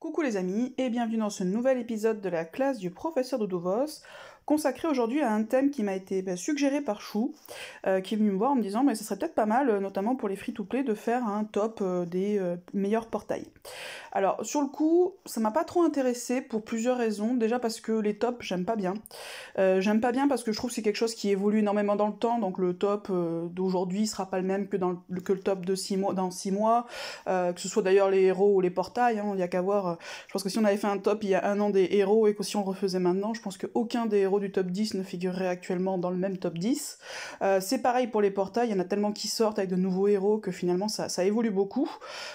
Coucou les amis et bienvenue dans ce nouvel épisode de la classe du professeur Doudou consacré aujourd'hui à un thème qui m'a été bah, suggéré par Chou, euh, qui est venu me voir en me disant mais ce serait peut-être pas mal, euh, notamment pour les free-to-play, de faire un top euh, des meilleurs portails. Alors sur le coup, ça m'a pas trop intéressé pour plusieurs raisons. Déjà parce que les tops, j'aime pas bien. j'aime pas bien parce que je trouve que c'est quelque chose qui évolue énormément dans le temps, donc le top d'aujourd'hui sera pas le même que, le, top de six mois, dans 6 mois, que ce soit d'ailleurs les héros ou les portails, hein, il n'y a qu'à voir. je pense que si on avait fait un top il y a un an des héros et que si on refaisait maintenant, je pense qu'aucun des héros du top 10 ne figurerait actuellement dans le même top 10. Euh, c'est pareil pour les portails, il y en a tellement qui sortent avec de nouveaux héros que finalement ça, ça évolue beaucoup.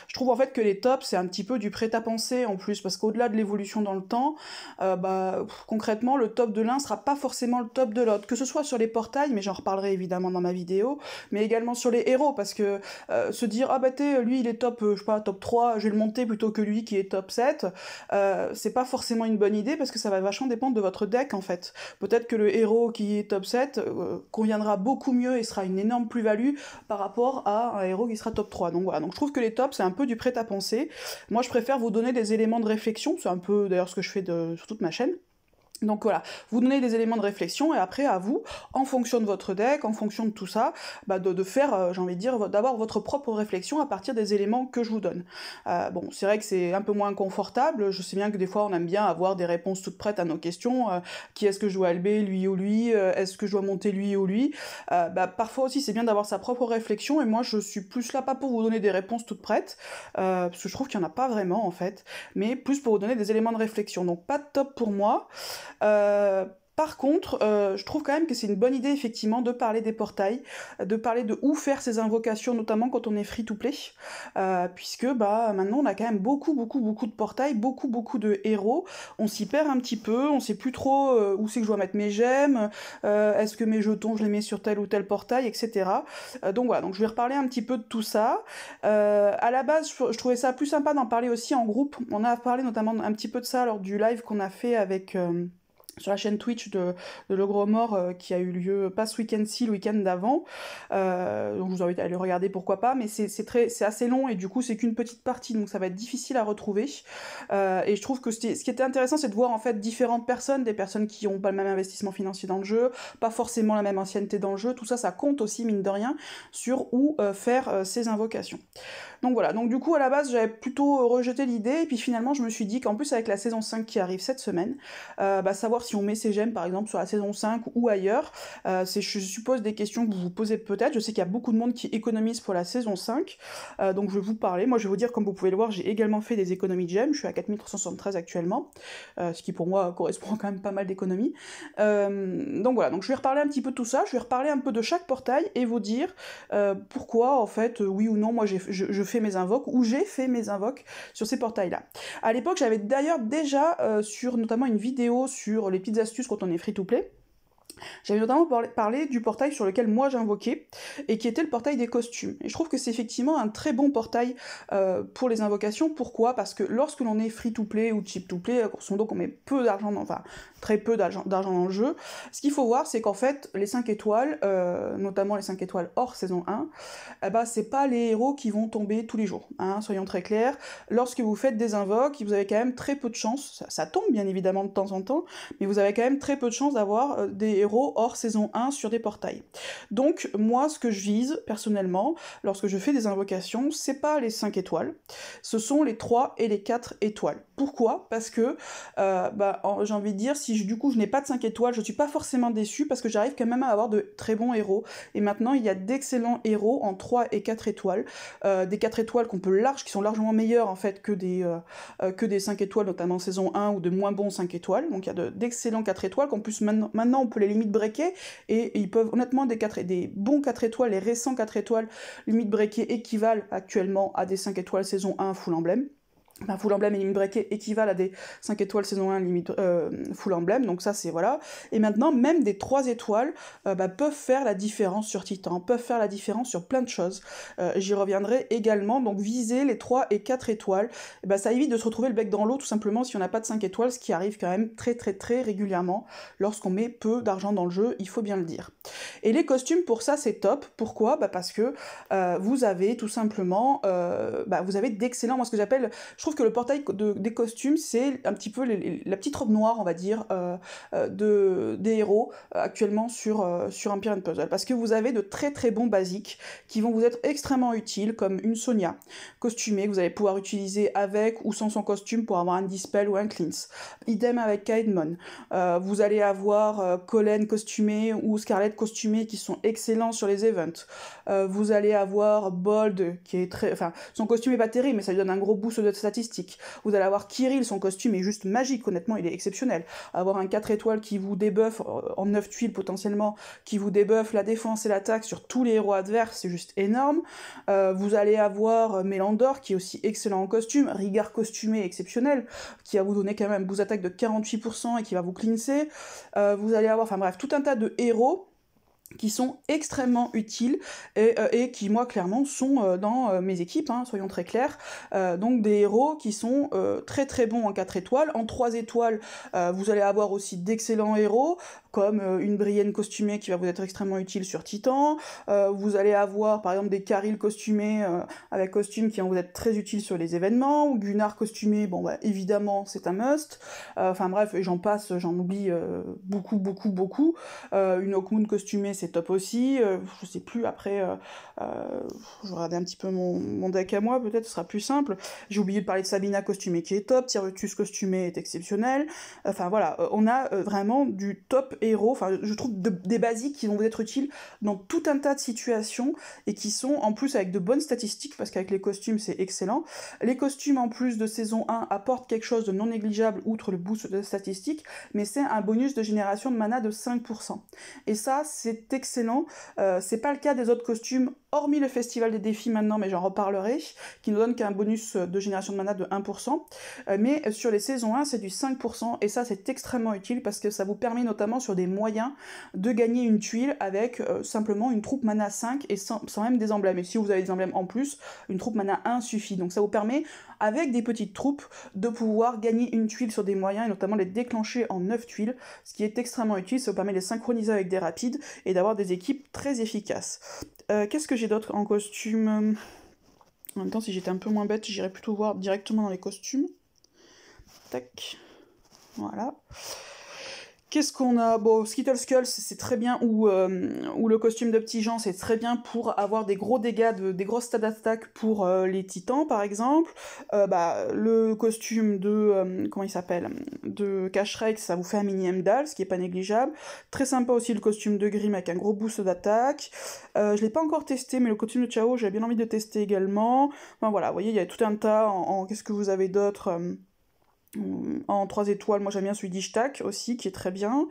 Je trouve en fait que les tops, c'est un petit peu du prêt-à-penser en plus, parce qu'au-delà de l'évolution dans le temps, euh, bah, concrètement, le top de l'un sera pas forcément le top de l'autre, que ce soit sur les portails, mais j'en reparlerai évidemment dans ma vidéo, mais également sur les héros, parce que euh, se dire, ah bah t'es, lui il est top, je sais pas, top 3, je vais le monter plutôt que lui qui est top 7, c'est pas forcément une bonne idée, parce que ça va vachement dépendre de votre deck en fait. Peut-être que le héros qui est top 7 euh, conviendra beaucoup mieux et sera une énorme plus-value par rapport à un héros qui sera top 3. Donc voilà, donc je trouve que les tops, c'est un peu du prêt-à-penser. Moi, je préfère vous donner des éléments de réflexion, c'est un peu d'ailleurs ce que je fais de, sur toute ma chaîne. Donc voilà, vous donnez des éléments de réflexion et après à vous, en fonction de votre deck, en fonction de tout ça, bah, de, faire, euh, j'ai envie de dire, d'avoir votre propre réflexion à partir des éléments que je vous donne. Euh, bon, c'est vrai que c'est un peu moins confortable, je sais bien que des fois on aime bien avoir des réponses toutes prêtes à nos questions, euh, qui est-ce que je dois alber, lui ou lui, est-ce que je dois monter lui ou lui, bah, parfois aussi c'est bien d'avoir sa propre réflexion et moi je suis plus là pas pour vous donner des réponses toutes prêtes, parce que je trouve qu'il n'y en a pas vraiment en fait, mais plus pour vous donner des éléments de réflexion, donc pas de top pour moi. Euh, par contre, euh, je trouve quand même que c'est une bonne idée effectivement de parler des portails, de parler de où faire ces invocations, notamment quand on est free to play, euh, puisque bah maintenant on a quand même beaucoup beaucoup beaucoup de portails, beaucoup beaucoup de héros. On s'y perd un petit peu, on sait plus trop où c'est que je dois mettre mes gemmes, est-ce que mes jetons je les mets sur tel ou tel portail, etc. donc voilà, donc je vais reparler un petit peu de tout ça. à la base, je, trouvais ça plus sympa d'en parler aussi en groupe. On a parlé notamment un petit peu de ça lors du live qu'on a fait avec sur la chaîne Twitch de, Le Gros Mort euh, qui a eu lieu pas ce week-end-ci, le week-end d'avant. Euh, donc je vous invite à aller regarder pourquoi pas, mais c'est très c'est assez long et du coup c'est qu'une petite partie, donc ça va être difficile à retrouver. Euh, et je trouve que ce qui était intéressant, c'est de voir en fait différentes personnes, des personnes qui n'ont pas le même investissement financier dans le jeu, pas forcément la même ancienneté dans le jeu, tout ça ça compte aussi mine de rien sur où faire ces invocations. Donc voilà, donc du coup à la base j'avais plutôt euh, rejeté l'idée, et puis finalement je me suis dit qu'en plus avec la saison 5 qui arrive cette semaine, euh, bah, savoir si on met ses gemmes par exemple sur la saison 5 ou ailleurs, euh, c'est je suppose des questions que vous vous posez peut-être, je sais qu'il y a beaucoup de monde qui économise pour la saison 5, donc je vais vous parler, moi je vais vous dire comme vous pouvez le voir j'ai également fait des économies de gemmes, je suis à 4373 actuellement, ce qui pour moi correspond quand même pas mal d'économies. donc voilà, donc je vais reparler un petit peu de tout ça, je vais reparler un peu de chaque portail et vous dire pourquoi en fait oui ou non moi je, je fais fait mes invoques, ou j'ai fait mes invoques sur ces portails-là. À l'époque, j'avais d'ailleurs déjà, euh, sur notamment une vidéo sur les petites astuces quand on est free-to-play, j'avais notamment parlé du portail sur lequel moi j'invoquais, et qui était le portail des costumes. Et je trouve que c'est effectivement un très bon portail euh, pour les invocations. Pourquoi Parce que lorsque l'on est free-to-play ou cheap-to-play, euh, son donc on met peu d'argent, enfin très peu d'argent dans le jeu, ce qu'il faut voir c'est qu'en fait les 5 étoiles, euh, notamment les 5 étoiles hors saison 1, eh ben, c'est pas les héros qui vont tomber tous les jours, hein, soyons très clairs. Lorsque vous faites des invoques, vous avez quand même très peu de chance, ça, ça tombe bien évidemment de temps en temps, mais vous avez quand même très peu de chance d'avoir des hors saison 1 sur des portails. Donc moi ce que je vise personnellement lorsque je fais des invocations, c'est pas les 5 étoiles, ce sont les 3 et les 4 étoiles. Pourquoi Parce que euh, bah, j'ai envie de dire si du coup je n'ai pas de 5 étoiles, je suis pas forcément déçu parce que j'arrive quand même à avoir de très bons héros et maintenant il y a d'excellents héros en 3 et 4 étoiles, euh, des 4 étoiles qu'on peut large qui sont largement meilleurs en fait que des euh, que des 5 étoiles notamment saison 1 ou de moins bons 5 étoiles. Donc il y a d'excellents 4 étoiles qu'en plus maintenant, maintenant on peut les limite breaké et ils peuvent honnêtement des, bons 4 étoiles, les récents 4 étoiles limite breaké équivalent actuellement à des 5 étoiles saison 1 full emblème. Bah, Full Emblem et Limit équivalent à des 5 étoiles saison 1 limite, euh, Full Emblem, donc ça c'est voilà. Et maintenant, même des 3 étoiles euh, bah, peuvent faire la différence sur Titan, peuvent faire la différence sur plein de choses. Euh, j'y reviendrai également, donc viser les 3 et 4 étoiles, eh bah, ça évite de se retrouver le bec dans l'eau tout simplement si on n'a pas de 5 étoiles, ce qui arrive quand même très très très régulièrement lorsqu'on met peu d'argent dans le jeu, il faut bien le dire. Et les costumes pour ça c'est top, pourquoi Parce que vous avez tout simplement, vous avez d'excellents, moi ce que j'appelle, je trouve que le portail des costumes, c'est un petit peu la petite robe noire, on va dire, euh, euh, de, des héros euh, actuellement sur, sur Empire and Puzzle. Parce que vous avez de très très bons basiques qui vont vous être extrêmement utiles, comme une Sonia costumée que vous allez pouvoir utiliser avec ou sans son costume pour avoir un dispel ou un cleanse. Idem avec Kaidmon. vous allez avoir Colin costumée ou Scarlett costumée qui sont excellents sur les events. vous allez avoir Bold qui est très. Enfin, son costume est pas terrible, mais ça lui donne un gros boost de vous allez avoir Kirill, son costume est juste magique, honnêtement, il est exceptionnel. Avoir un 4 étoiles qui vous débuffe euh, en 9 tuiles potentiellement, qui vous débuffe la défense et l'attaque sur tous les héros adverses, c'est juste énorme. Euh, vous allez avoir euh, Mélandor qui est aussi excellent en costume, Rigard costumé exceptionnel, qui va vous donner quand même vous attaque de 48% et qui va vous clincer. vous allez avoir, enfin bref, tout un tas de héros qui sont extrêmement utiles et, euh, qui, moi, clairement, sont euh, dans euh, mes équipes, hein, soyons très clairs. donc des héros qui sont très très bons en 4 étoiles. En 3 étoiles, vous allez avoir aussi d'excellents héros comme euh, une Brienne costumée qui va vous être extrêmement utile sur Titan. Euh, vous allez avoir par exemple des Caril costumés euh, avec costumes qui vont vous être très utiles sur les événements. Ou Gunnar costumé, bon bah, évidemment c'est un must. Enfin bref, j'en passe, j'en oublie beaucoup, beaucoup, beaucoup. une Oakmoon costumée c'est top aussi. je sais plus après, je regarder un petit peu mon, deck à moi, peut-être ce sera plus simple. J'ai oublié de parler de Sabina costumée qui est top, Tyrutus costumé est exceptionnel. Enfin voilà, on a vraiment du top héros, enfin je trouve des basiques qui vont vous être utiles dans tout un tas de situations et qui sont en plus avec de bonnes statistiques parce qu'avec les costumes c'est excellent. Les costumes en plus de saison 1 apportent quelque chose de non négligeable outre le boost de statistiques, mais c'est un bonus de génération de mana de 5%. Et ça c'est excellent, euh, c'est pas le cas des autres costumes hormis le festival des défis maintenant, mais j'en reparlerai, qui nous donne qu'un bonus de génération de mana de 1%. Euh, mais sur les saisons 1, c'est du 5%, et ça c'est extrêmement utile parce que ça vous permet notamment sur des moyens de gagner une tuile avec euh, simplement une troupe mana 5 et sans, même des emblèmes. Et si vous avez des emblèmes en plus, une troupe mana 1 suffit. Donc ça vous permet, avec des petites troupes, de pouvoir gagner une tuile sur des moyens et notamment les déclencher en 9 tuiles, ce qui est extrêmement utile. Ça vous permet de les synchroniser avec des rapides et d'avoir des équipes très efficaces. Euh, qu'est-ce que j'ai d'autre en costume en même temps, si j'étais un peu moins bête, j'irais plutôt voir directement dans les costumes. Tac. Voilà. Qu'est-ce qu'on a Bon, Skittle c'est très bien, ou, euh, ou, le costume de Petit Jean, c'est très bien pour avoir des gros dégâts, des grosses stats d'attaque pour euh, les titans, par exemple. Euh, bah, le costume de, comment il s'appelle De Cashrek, ça vous fait un mini Emdal, ce qui est pas négligeable. Très sympa aussi le costume de Grim avec un gros boost d'attaque. je l'ai pas encore testé, mais le costume de Chao, j'avais bien envie de tester également. Enfin voilà, vous voyez, il y a tout un tas qu'est-ce que vous avez d'autre euh, en 3 étoiles, moi j'aime bien celui d'Ishtak aussi, qui est très bien.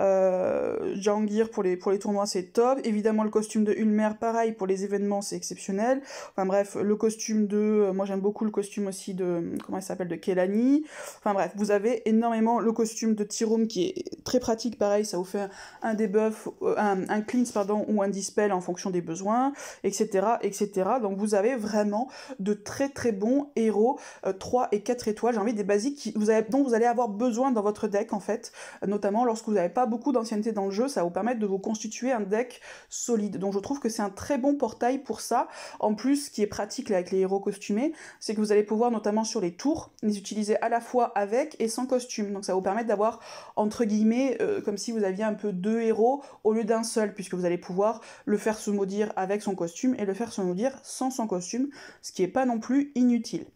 Euh, Jangir pour les, pour les tournois, c'est top. Évidemment, le costume de Ulmer, pareil, pour les événements, c'est exceptionnel. Enfin bref, le costume de... Euh, moi j'aime beaucoup le costume aussi de... Comment il s'appelle De Kelani. Enfin bref, vous avez énormément le costume de Tyrone qui est très pratique, pareil, ça vous fait un debuff, euh, un, un cleanse, pardon, ou un dispel en fonction des besoins, etc., etc. Donc vous avez vraiment de très très bons héros, 3 et 4 étoiles. J'ai envie des basiques vous dont vous allez avoir besoin dans votre deck en fait, notamment lorsque vous n'avez pas beaucoup d'ancienneté dans le jeu, ça va vous permettre de vous constituer un deck solide. Donc je trouve que c'est un très bon portail pour ça. En plus, ce qui est pratique avec les héros costumés, c'est que vous allez pouvoir notamment sur les tours les utiliser à la fois avec et sans costume. Donc ça vous permet d'avoir entre guillemets euh, comme si vous aviez un peu deux héros au lieu d'un seul, puisque vous allez pouvoir le faire se maudire avec son costume et le faire se maudire sans son costume, ce qui est pas non plus inutile.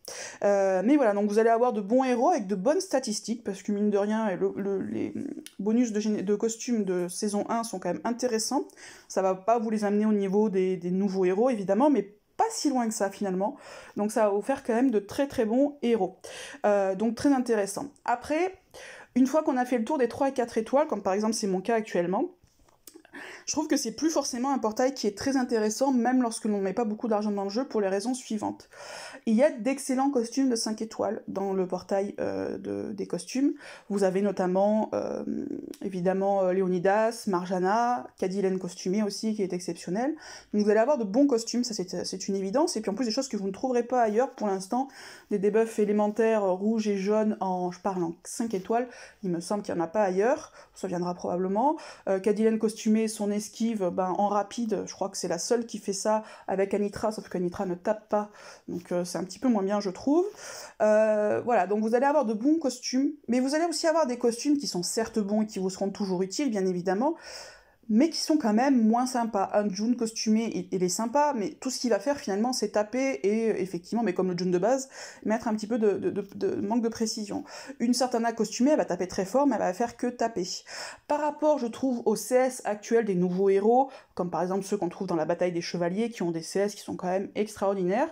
Euh, mais voilà, donc vous allez avoir de bons héros de bonnes statistiques, parce que mine de rien, les bonus de, de costumes de saison 1 sont quand même intéressants. Ça va pas vous les amener au niveau des, nouveaux héros, évidemment, mais pas si loin que ça finalement. Donc ça va vous faire quand même de très très bons héros. Euh, donc très intéressant. Après, une fois qu'on a fait le tour des 3 et 4 étoiles, comme par exemple c'est mon cas actuellement, je trouve que c'est plus forcément un portail qui est très intéressant, même lorsque l'on ne met pas beaucoup d'argent dans le jeu, pour les raisons suivantes. Il y a d'excellents costumes de 5 étoiles dans le portail euh, de, des costumes. Vous avez notamment, euh, évidemment, euh, Léonidas, Marjana, Cadilène Costumée aussi, qui est exceptionnelle. Donc vous allez avoir de bons costumes, ça c'est une évidence. Et puis en plus, des choses que vous ne trouverez pas ailleurs pour l'instant. Des debuffs élémentaires rouges et jaunes en, je 5 étoiles, il me semble qu'il n'y en a pas ailleurs. Ça viendra probablement. Euh, Costumée, son esquive ben, en rapide. Je crois que c'est la seule qui fait ça avec Anitra, sauf qu'Anitra ne tape pas. Donc euh, c'est un petit peu moins bien, je trouve. Euh, voilà, donc vous allez avoir de bons costumes, mais vous allez aussi avoir des costumes qui sont certes bons et qui vous seront toujours utiles, bien évidemment, mais qui sont quand même moins sympas. Un June costumé, il, est sympa, mais tout ce qu'il va faire finalement, c'est taper et effectivement, mais comme le June de base, mettre un petit peu de, manque de précision. Une Sartana costumée, elle va taper très fort, mais elle va faire que taper. Par rapport, je trouve, au CS actuel des nouveaux héros, comme par exemple ceux qu'on trouve dans la bataille des chevaliers, qui ont des CS qui sont quand même extraordinaires,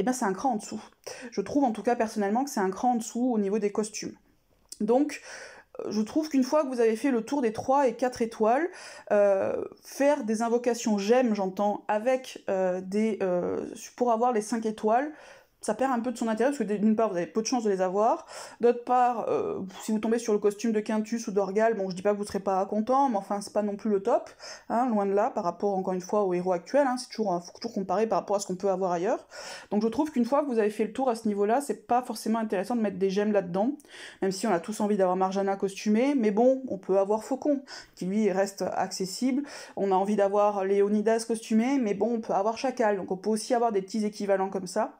eh bien, c'est un cran en dessous. Je trouve en tout cas personnellement que c'est un cran en dessous au niveau des costumes. Donc, je trouve qu'une fois que vous avez fait le tour des 3 et 4 étoiles, euh, faire des invocations j'aime, j'entends, avec euh, des. Euh, pour avoir les 5 étoiles, ça perd un peu de son intérêt, parce que d'une part, vous avez peu de chances de les avoir. D'autre part, euh, si vous tombez sur le costume de Quintus ou d'Orgal, bon, je dis pas que vous serez pas content, mais enfin, c'est pas non plus le top, hein, loin de là, par rapport, encore une fois, au héros actuel. Hein, c'est toujours, euh, faut toujours comparer par rapport à ce qu'on peut avoir ailleurs. Donc, je trouve qu'une fois que vous avez fait le tour à ce niveau-là, c'est pas forcément intéressant de mettre des gemmes là-dedans, même si on a tous envie d'avoir Marjana costumée, mais bon, on peut avoir Faucon, qui lui reste accessible. On a envie d'avoir Léonidas costumé, mais bon, on peut avoir Chacal, donc on peut aussi avoir des petits équivalents comme ça.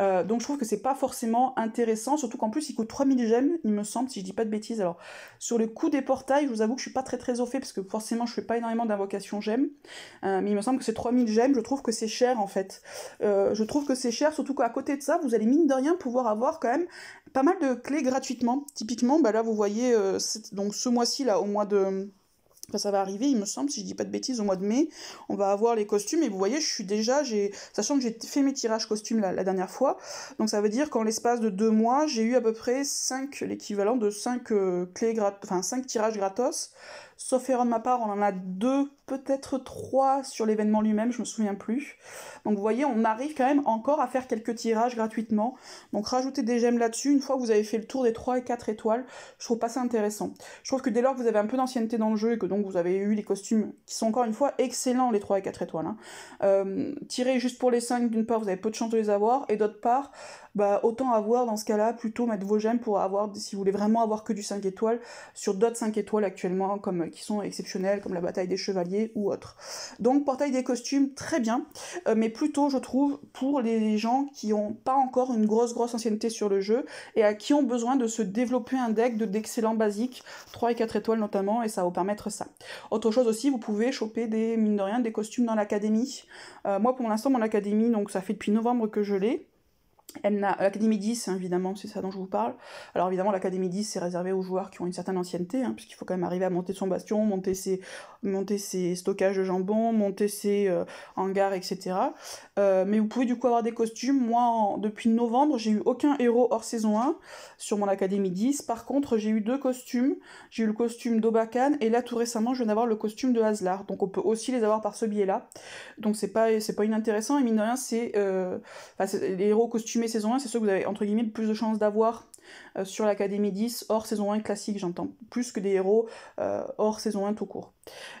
Euh, donc je trouve que c'est pas forcément intéressant, surtout qu'en plus il coûte 3000 gemmes, il me semble, si je dis pas de bêtises. Alors sur le coût des portails, je vous avoue que je suis pas très très au fait parce que forcément je fais pas énormément d'invocations gemmes, euh, mais il me semble que c'est 3000 gemmes, je trouve que c'est cher en fait. Euh, je trouve que c'est cher, surtout qu'à côté de ça, vous allez mine de rien pouvoir avoir quand même pas mal de clés gratuitement. Typiquement, bah là vous voyez, donc ce mois-ci là, au mois de bah, ça va arriver, il me semble, si je dis pas de bêtises, au mois de mai, on va avoir les costumes. Et vous voyez, je suis déjà, j'ai, sachant que j'ai fait mes tirages costumes la, dernière fois, donc ça veut dire qu'en l'espace de deux mois, j'ai eu à peu près 5, l'équivalent de 5 euh, enfin 5 tirages gratos Sauf erreur de ma part, on en a deux, peut-être trois sur l'événement lui-même, je me souviens plus. Donc vous voyez, on arrive quand même encore à faire quelques tirages gratuitement. Donc rajoutez des gemmes là-dessus, une fois que vous avez fait le tour des 3 et 4 étoiles, je trouve pas ça intéressant. Je trouve que dès lors que vous avez un peu d'ancienneté dans le jeu et que donc vous avez eu les costumes qui sont encore une fois excellents, les 3 et 4 étoiles, hein, euh, tirer juste pour les 5 d'une part, vous avez peu de chance de les avoir, et d'autre part, bah, autant avoir dans ce cas-là plutôt mettre vos gemmes pour avoir, si vous voulez vraiment avoir que du 5 étoiles, sur d'autres 5 étoiles actuellement, comme euh, qui sont exceptionnelles, comme la bataille des chevaliers ou autre Donc portail des costumes, très bien, euh, mais plutôt je trouve pour les gens qui ont pas encore une grosse grosse ancienneté sur le jeu et à qui ont besoin de se développer un deck de d'excellents basiques, 3 et 4 étoiles notamment, et ça va vous permettre ça. Autre chose aussi, vous pouvez choper des, mine de rien, des costumes dans l'académie. Euh, moi pour l'instant mon académie, donc ça fait depuis novembre que je l'ai, L'Académie euh, 10, évidemment, c'est ça dont je vous parle. Alors évidemment, l'Académie 10, c'est réservé aux joueurs qui ont une certaine ancienneté, hein, puisqu'il faut quand même arriver à monter son bastion, monter ses, monter ses stockages de jambon, monter ses euh, hangars, etc. Euh, mais vous pouvez du coup avoir des costumes. Moi, depuis novembre, j'ai eu aucun héros hors saison 1 sur mon Académie 10. Par contre, j'ai eu deux costumes. J'ai eu le costume d'Obakan, et là, tout récemment, je viens d'avoir le costume de Hazlar. Donc on peut aussi les avoir par ce biais-là. Donc c'est pas, pas inintéressant, et mine de rien, c'est... les héros costumes saison 1, c'est ceux que vous avez entre guillemets le plus de chances d'avoir euh, sur l'Académie 10, hors saison 1 classique, j'entends, plus que des héros euh, hors saison 1 tout court.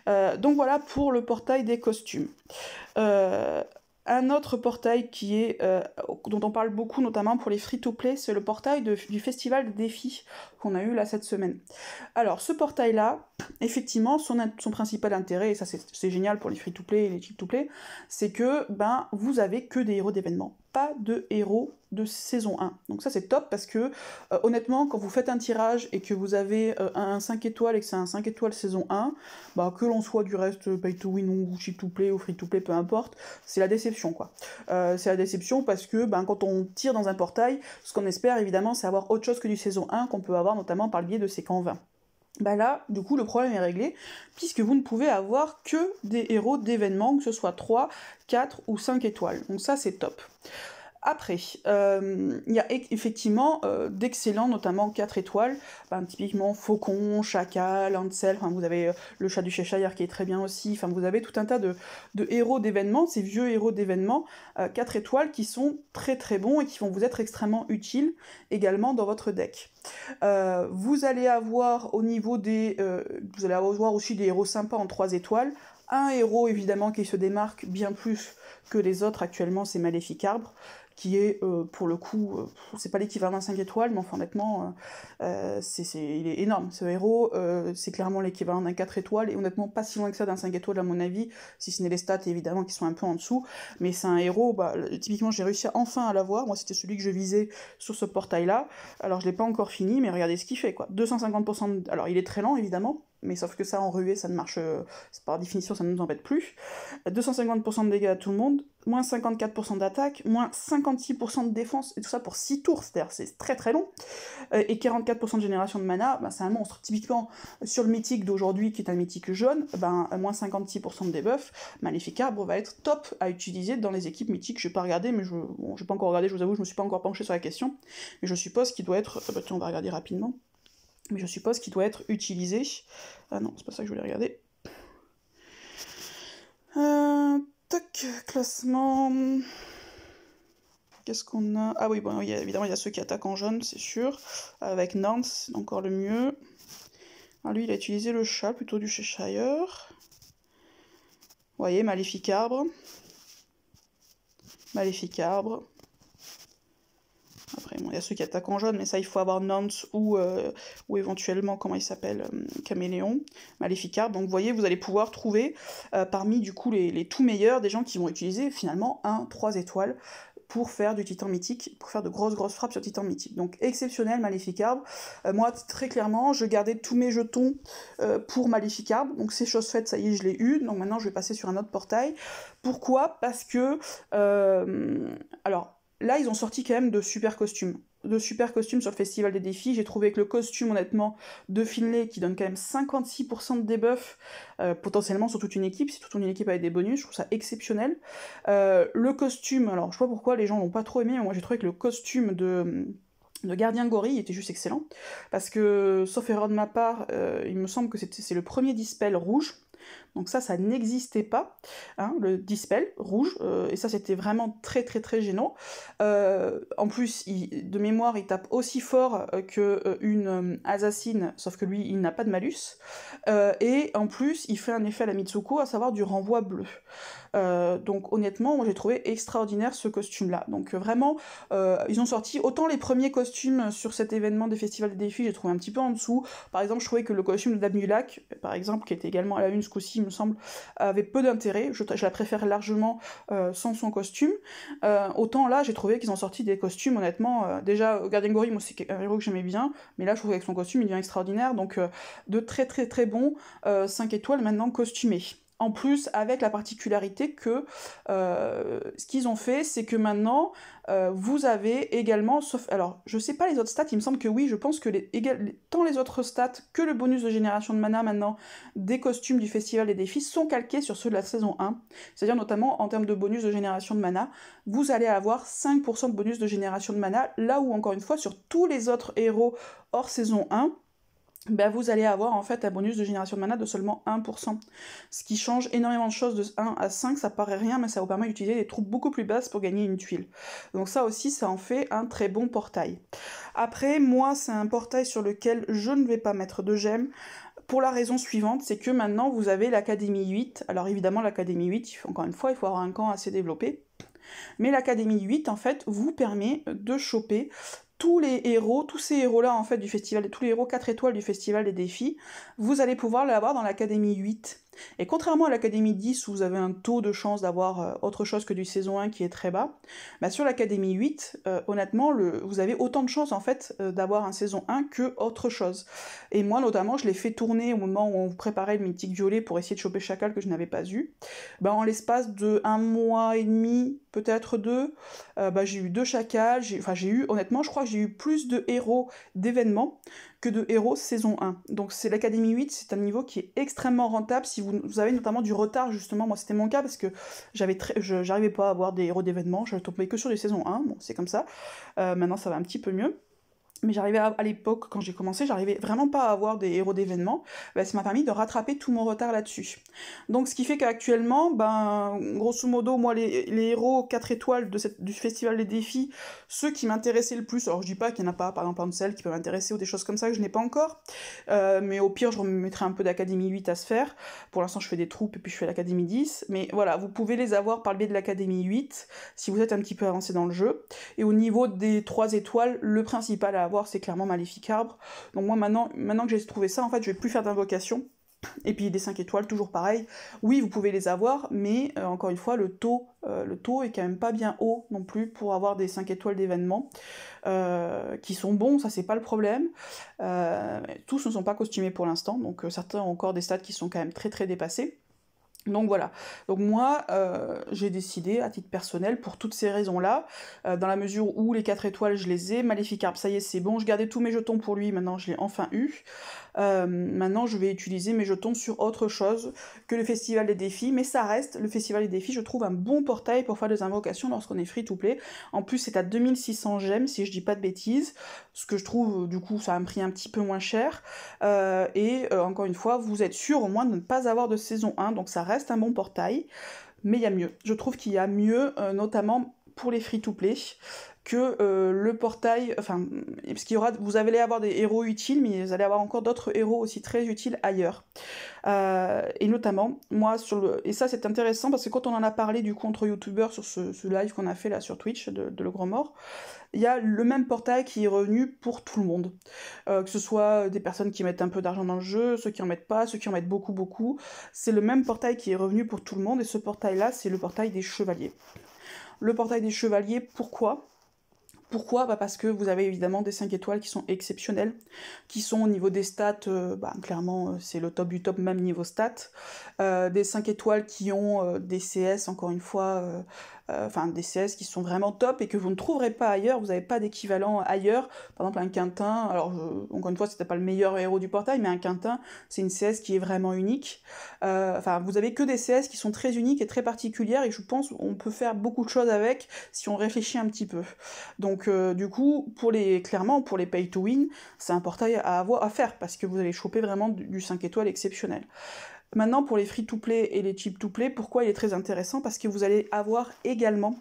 Euh, donc voilà pour le portail des costumes. un autre portail qui est, dont on parle beaucoup notamment pour les free-to-play, c'est le portail du festival des défis qu'on a eu là cette semaine. Alors ce portail-là, effectivement, son, son, principal intérêt, et ça c'est génial pour les free-to-play et les cheap-to-play, c'est que ben, vous avez que des héros d'événements pas de héros de saison 1. Donc ça c'est top parce que euh, honnêtement quand vous faites un tirage et que vous avez euh, un 5 étoiles et que c'est un 5 étoiles saison 1, bah, que l'on soit du reste euh, pay to win ou cheat to play ou free to play, peu importe, c'est la déception quoi. c'est la déception parce que ben, quand on tire dans un portail, ce qu'on espère évidemment c'est avoir autre chose que du saison 1 qu'on peut avoir notamment par le biais de ses camps 20. Bah là, du coup, le problème est réglé, puisque vous ne pouvez avoir que des héros d'événements, que ce soit 3, 4 ou 5 étoiles. Donc ça, c'est top. Après, euh, il y a effectivement euh, d'excellents, notamment 4 étoiles, ben, typiquement Faucon, Chacal, Ansel, vous avez euh, le chat du Cheshire qui est très bien aussi, vous avez tout un tas de, héros d'événements, ces vieux héros d'événements, 4 étoiles qui sont très très bons et qui vont vous être extrêmement utiles également dans votre deck. vous allez avoir au niveau des... vous allez avoir aussi des héros sympas en 3 étoiles, un héros évidemment qui se démarque bien plus que les autres actuellement, c'est Maléfique Arbre qui est euh, pour le coup, euh, c'est pas l'équivalent à 5 étoiles, mais enfin honnêtement, euh, il est énorme. Ce héros, c'est clairement l'équivalent d'un 4 étoiles, et honnêtement pas si loin que ça d'un 5 étoiles à mon avis, si ce n'est les stats évidemment qui sont un peu en dessous, mais c'est un héros, bah, typiquement j'ai réussi enfin à l'avoir, moi c'était celui que je visais sur ce portail-là, alors je l'ai pas encore fini, mais regardez ce qu'il fait, quoi. 250%, de... alors il est très lent évidemment, mais sauf que ça en ruée, ça ne marche, euh, par définition, ça ne nous embête plus. 250% de dégâts à tout le monde, moins 54% d'attaque, moins 56% de défense, et tout ça pour 6 tours, c'est-à-dire c'est très très long. Euh, et 44% de génération de mana, bah, c'est un monstre. Typiquement, sur le mythique d'aujourd'hui, qui est un mythique jaune, ben, moins 56% de debuff, Maléfica bon, va être top à utiliser dans les équipes mythiques. Je vais pas regarder, mais je n'ai pas encore regardé, je vous avoue, je me suis pas encore penché sur la question, mais je suppose qu'il doit être... Ben, tiens, on va regarder rapidement. Mais je suppose qu'il doit être utilisé. Ah non, c'est pas ça que je voulais regarder. Euh, tac, classement. Qu'est-ce qu'on a Ah oui, bon, évidemment, il y a ceux qui attaquent en jaune, c'est sûr. Avec Nance, encore le mieux. Ah, lui, il a utilisé le chat plutôt du Cheshire. Vous voyez, Maléfique Arbre. Maléfique Arbre. Après, il y a ceux qui attaquent en jaune, mais ça, il faut avoir Nance ou, euh, ou éventuellement, comment il s'appelle, euh, Caméléon, Maléfica. Donc, vous voyez, vous allez pouvoir trouver euh, parmi, du coup, les, tout meilleurs, des gens qui vont utiliser, finalement, un, trois étoiles pour faire du titan mythique, pour faire de grosses grosses frappes sur titan mythique. Donc exceptionnel Maléfique moi très clairement, je gardais tous mes jetons pour Maléfique Donc ces chose faites, ça y est, je l'ai eu. Donc maintenant je vais passer sur un autre portail. Pourquoi Parce que alors Là, ils ont sorti quand même de super costumes. De super costumes sur le Festival des Défis. J'ai trouvé que le costume, honnêtement, de Finlay, qui donne quand même 56% de debuff, euh, potentiellement sur toute une équipe, si toute une équipe avait des bonus, je trouve ça exceptionnel. Euh, le costume, alors je sais pas pourquoi les gens l'ont pas trop aimé, mais moi j'ai trouvé que le costume de Gardien Gorille était juste excellent, parce que, sauf erreur de ma part, euh, il me semble que c'est le premier dispel rouge, donc ça, ça n'existait pas, hein, le dispel rouge, euh, et ça c'était vraiment très très très gênant. Euh, en plus, de mémoire, il tape aussi fort qu'une euh, que une assassine, sauf que lui, il n'a pas de malus. et en plus, il fait un effet à la Mitsuko, à savoir du renvoi bleu. Euh, donc honnêtement, moi j'ai trouvé extraordinaire ce costume-là. Donc euh, vraiment, euh, ils ont sorti autant les premiers costumes sur cet événement des festivals des défis, j'ai trouvé un petit peu en dessous. Par exemple, je trouvais que le costume de Dab par exemple, qui était également à la une ce coup-ci, il me semble, avait peu d'intérêt. Je, la préfère largement sans son costume. autant là, j'ai trouvé qu'ils ont sorti des costumes, honnêtement. déjà, Gardien Gory, moi c'est un héros que j'aimais bien, mais là je trouvais que son costume, il devient extraordinaire. Donc de très très très bons 5 étoiles maintenant costumés. En plus, avec la particularité que euh, ce qu'ils ont fait, c'est que maintenant, euh, vous avez également, sauf, alors je ne sais pas les autres stats, il me semble que oui, je pense que les, tant les autres stats que le bonus de génération de mana maintenant des costumes du Festival des Défis sont calqués sur ceux de la saison 1. C'est-à-dire notamment en termes de bonus de génération de mana, vous allez avoir 5% de bonus de génération de mana, là où encore une fois sur tous les autres héros hors saison 1, bah, vous allez avoir en fait un bonus de génération de mana de seulement 1%. Ce qui change énormément de choses de 1 à 5, ça paraît rien, mais ça vous permet d'utiliser des troupes beaucoup plus basses pour gagner une tuile. Donc ça aussi, ça en fait un très bon portail. Après, moi, c'est un portail sur lequel je ne vais pas mettre de gemmes. Pour la raison suivante, c'est que maintenant vous avez l'Académie 8. Alors évidemment, l'Académie 8, encore une fois, il faut avoir un camp assez développé. Mais l'Académie 8, en fait, vous permet de choper tous les héros, tous ces héros-là en fait du festival, tous les héros 4 étoiles du festival des défis, vous allez pouvoir l'avoir dans l'Académie 8. Et contrairement à l'Académie 10 où vous avez un taux de chance d'avoir euh, autre chose que du saison 1 qui est très bas, bah sur l'Académie 8, euh, honnêtement, vous avez autant de chances en fait euh, d'avoir un saison 1 que autre chose. Et moi notamment, je l'ai fait tourner au moment où on préparait le mythique violet pour essayer de choper Chacal que je n'avais pas eu. Bah, en l'espace de un mois et demi, peut-être deux, bah, j'ai eu deux Chacals, j'ai eu, honnêtement, je crois que j'ai eu plus de héros d'événements que de Héros saison 1. Donc c'est l'Académie 8, c'est un niveau qui est extrêmement rentable si vous, avez notamment du retard justement. Moi c'était mon cas parce que j'avais j'arrivais pas à avoir des héros d'événements, je tombais que sur les saisons 1, bon c'est comme ça. Euh, maintenant ça va un petit peu mieux mais j'arrivais à, l'époque, quand j'ai commencé, j'arrivais vraiment pas à avoir des héros d'événements, ça bah, m'a permis de rattraper tout mon retard là-dessus. Donc ce qui fait qu'actuellement, ben, grosso modo, moi, les, héros 4 étoiles de cette, du Festival des Défis, ceux qui m'intéressaient le plus, alors je dis pas qu'il n'y en a pas, par exemple, Ansel, qui peuvent m'intéresser ou des choses comme ça que je n'ai pas encore, euh, mais au pire, je remettrai un peu d'Académie 8 à se faire. Pour l'instant, je fais des troupes et puis je fais l'Académie 10, mais voilà, vous pouvez les avoir par le biais de l'Académie 8, si vous êtes un petit peu avancé dans le jeu. Et au niveau des 3 étoiles, le principal à c'est clairement Maléfique Arbre. Donc moi maintenant, maintenant que j'ai trouvé ça, en fait, je vais plus faire d'invocation. Et puis des 5 étoiles, toujours pareil. Oui, vous pouvez les avoir, mais euh, encore une fois, le taux, euh, le taux est quand même pas bien haut non plus pour avoir des 5 étoiles d'événements euh, qui sont bons, ça c'est pas le problème. tous ne sont pas costumés pour l'instant, donc certains ont encore des stats qui sont quand même très très dépassés. Donc voilà. Donc moi, euh, j'ai décidé à titre personnel pour toutes ces raisons-là, euh, dans la mesure où les 4 étoiles, je les ai, Maléfique ça y est, c'est bon, je gardais tous mes jetons pour lui, maintenant je l'ai enfin eu. Euh, maintenant, je vais utiliser mes jetons sur autre chose que le Festival des Défis, mais ça reste le Festival des Défis. Je trouve un bon portail pour faire des invocations lorsqu'on est free to play. En plus, c'est à 2600 gemmes, si je dis pas de bêtises, ce que je trouve, du coup, ça a un prix un petit peu moins cher. Euh, et euh, encore une fois, vous êtes sûr au moins de ne pas avoir de saison 1, donc ça reste un bon portail. Mais il y a mieux. Je trouve qu'il y a mieux, notamment pour les free-to-play que euh, le portail, enfin, parce qu'il y aura, vous allez avoir des héros utiles, mais vous allez avoir encore d'autres héros aussi très utiles ailleurs. Euh, et notamment, moi, sur le, et ça c'est intéressant parce que quand on en a parlé du contre entre sur ce, ce live qu'on a fait là sur Twitch de, de Le Grand Mort, il y a le même portail qui est revenu pour tout le monde. Euh, que ce soit des personnes qui mettent un peu d'argent dans le jeu, ceux qui en mettent pas, ceux qui en mettent beaucoup, beaucoup. C'est le même portail qui est revenu pour tout le monde et ce portail là, c'est le portail des chevaliers. Le portail des chevaliers, pourquoi pourquoi bah, Parce que vous avez évidemment des 5 étoiles qui sont exceptionnelles, qui sont au niveau des stats, euh, bah, clairement euh, c'est le top du top même niveau stats, euh, des 5 étoiles qui ont des CS encore une fois euh, enfin des CS qui sont vraiment top et que vous ne trouverez pas ailleurs, vous n'avez pas d'équivalent ailleurs. Par exemple, un Quintin, alors encore une fois, c'était pas le meilleur héros du portail, mais un Quintin, c'est une CS qui est vraiment unique. Euh, enfin, vous avez que des CS qui sont très uniques et très particulières et je pense on peut faire beaucoup de choses avec si on réfléchit un petit peu. Donc, euh, du coup, pour les, clairement, pour les pay to win, c'est un portail à avoir, à faire parce que vous allez choper vraiment du, du 5 étoiles exceptionnel. Maintenant, pour les free-to-play et les cheap-to-play, pourquoi il est très intéressant Parce que vous allez avoir également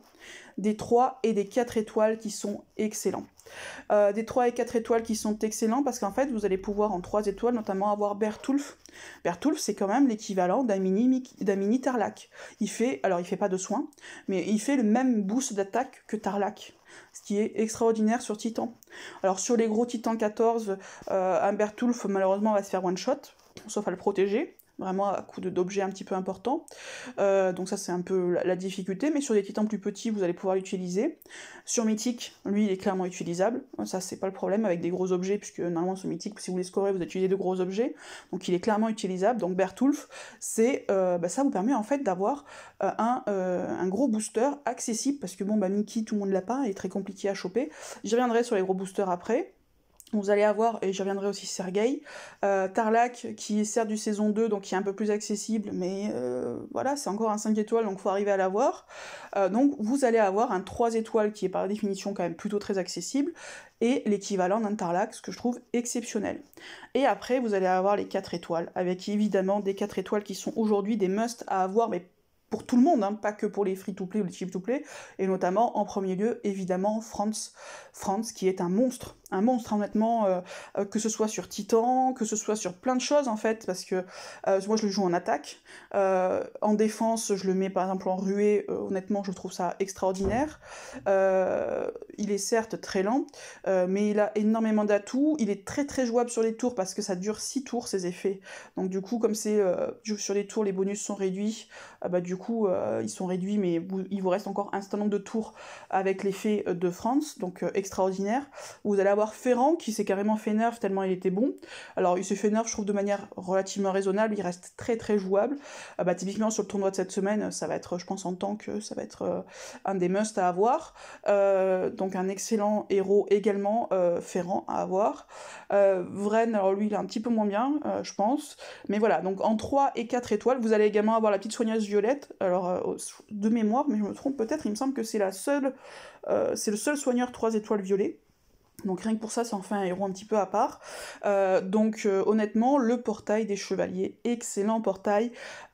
des 3 et des 4 étoiles qui sont excellents. Euh, des 3 et 4 étoiles qui sont excellents parce qu'en fait, vous allez pouvoir en 3 étoiles notamment avoir Bertulf. Bertulf, c'est quand même l'équivalent d'un mini, mini Tarlac. Il fait, alors il fait pas de soins, mais il fait le même boost d'attaque que Tarlac ce qui est extraordinaire sur Titan. Alors sur les gros Titans 14, euh, un Bertulf malheureusement va se faire one shot, sauf à le protéger vraiment à coup d'objets un petit peu importants. Euh, donc ça c'est un peu la, difficulté, mais sur des titans plus petits vous allez pouvoir l'utiliser. Sur Mythic, lui il est clairement utilisable, ça c'est pas le problème avec des gros objets, puisque normalement sur Mythic si vous les scorez, vous utilisez de gros objets, donc il est clairement utilisable. Donc Bertulf, c'est euh, bah, ça vous permet en fait d'avoir euh, un, un, gros booster accessible, parce que bon bah Mickey tout le monde l'a pas, il est très compliqué à choper. J'y reviendrai sur les gros boosters après. Vous allez avoir, et j'y reviendrai aussi, Sergei, euh, Tarlac, qui est certes du saison 2, donc qui est un peu plus accessible, mais euh, voilà, c'est encore un 5 étoiles, donc faut arriver à l'avoir. Euh, donc vous allez avoir un 3 étoiles qui est par définition quand même plutôt très accessible, et l'équivalent d'un Tarlac, ce que je trouve exceptionnel. Et après, vous allez avoir les 4 étoiles, avec évidemment des 4 étoiles qui sont aujourd'hui des must à avoir, mais pour tout le monde, hein, pas que pour les free-to-play ou les cheap-to-play, et notamment en premier lieu, évidemment, France. France qui est un monstre un monstre, hein, honnêtement, euh, euh, que ce soit sur Titan, que ce soit sur plein de choses en fait, parce que euh, moi je le joue en attaque, en défense je le mets par exemple en ruée, honnêtement je trouve ça extraordinaire. il est certes très lent, mais il a énormément d'atouts, il est très très jouable sur les tours parce que ça dure six tours ses effets, donc du coup comme c'est sur les tours les bonus sont réduits, bah, du coup ils sont réduits mais il vous reste encore un certain nombre de tours avec l'effet de France, donc extraordinaire, vous allez avoir avoir Ferrand qui s'est carrément fait nerf tellement il était bon. Alors il s'est fait nerf, je trouve, de manière relativement raisonnable, il reste très très jouable. Ah bah, typiquement sur le tournoi de cette semaine, ça va être, je pense, en tant que ça va être euh, un des must à avoir. Euh, donc un excellent héros également, euh, Ferrand à avoir. Vren, alors lui, il est un petit peu moins bien, je pense. Mais voilà, donc en 3 et 4 étoiles, vous allez également avoir la petite soigneuse violette. Alors de mémoire, mais je me trompe peut-être, il me semble que c'est la seule, c'est le seul soigneur 3 étoiles violet. Donc rien que pour ça, c'est enfin un héros un petit peu à part. Euh, donc euh, honnêtement, le portail des chevaliers, excellent portail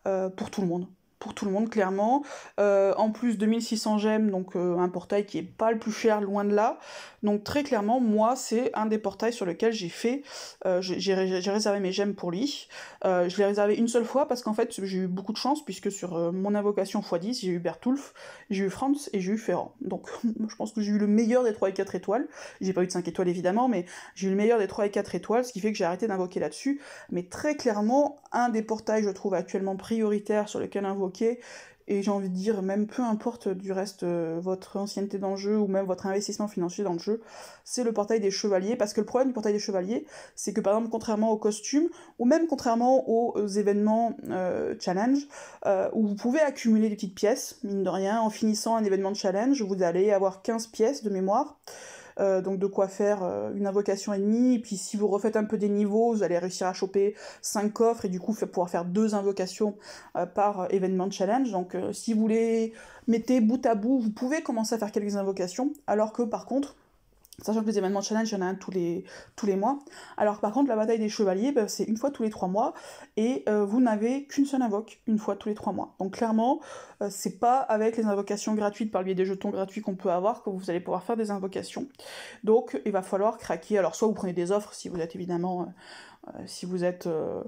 euh, pour tout le monde pour tout le monde clairement. Euh, en plus 2600 gemmes, donc euh, un portail qui est pas le plus cher, loin de là. Donc très clairement, moi c'est un des portails sur lequel j'ai fait, euh, j'ai réservé mes gemmes pour lui. je l'ai réservé une seule fois parce qu'en fait j'ai eu beaucoup de chance puisque sur mon invocation x10, j'ai eu Bertulf, j'ai eu Franz et j'ai eu Ferrand. Donc je pense que j'ai eu le meilleur des 3 et 4 étoiles. J'ai pas eu de 5 étoiles évidemment, mais j'ai eu le meilleur des 3 et 4 étoiles, ce qui fait que j'ai arrêté d'invoquer là-dessus. Mais très clairement, un des portails je trouve actuellement prioritaire sur lequel invoquer et j'ai envie de dire, même peu importe du reste euh, votre ancienneté dans le jeu ou même votre investissement financier dans le jeu, c'est le portail des chevaliers. Parce que le problème du portail des chevaliers, c'est que par exemple, contrairement aux costumes ou même contrairement aux euh, événements euh, challenge, où vous pouvez accumuler des petites pièces, mine de rien, en finissant un événement de challenge, vous allez avoir 15 pièces de mémoire. Euh, donc de quoi faire euh, une invocation et demie, et puis si vous refaites un peu des niveaux, vous allez réussir à choper 5 coffres, et du coup pouvoir faire deux invocations euh, par événement challenge, donc si vous les mettez bout à bout, vous pouvez commencer à faire quelques invocations, alors que par contre, Sachant que les événements de challenge, il y en a un tous les, tous les mois. Alors par contre, la bataille des chevaliers, bah, c'est une fois tous les trois mois. Et euh, vous n'avez qu'une seule invoque, une fois tous les trois mois. Donc clairement, euh, c'est pas avec les invocations gratuites par le biais des jetons gratuits qu'on peut avoir que vous allez pouvoir faire des invocations. Donc il va falloir craquer. Alors soit vous prenez des offres si vous êtes évidemment euh, euh, si vous êtes, euh,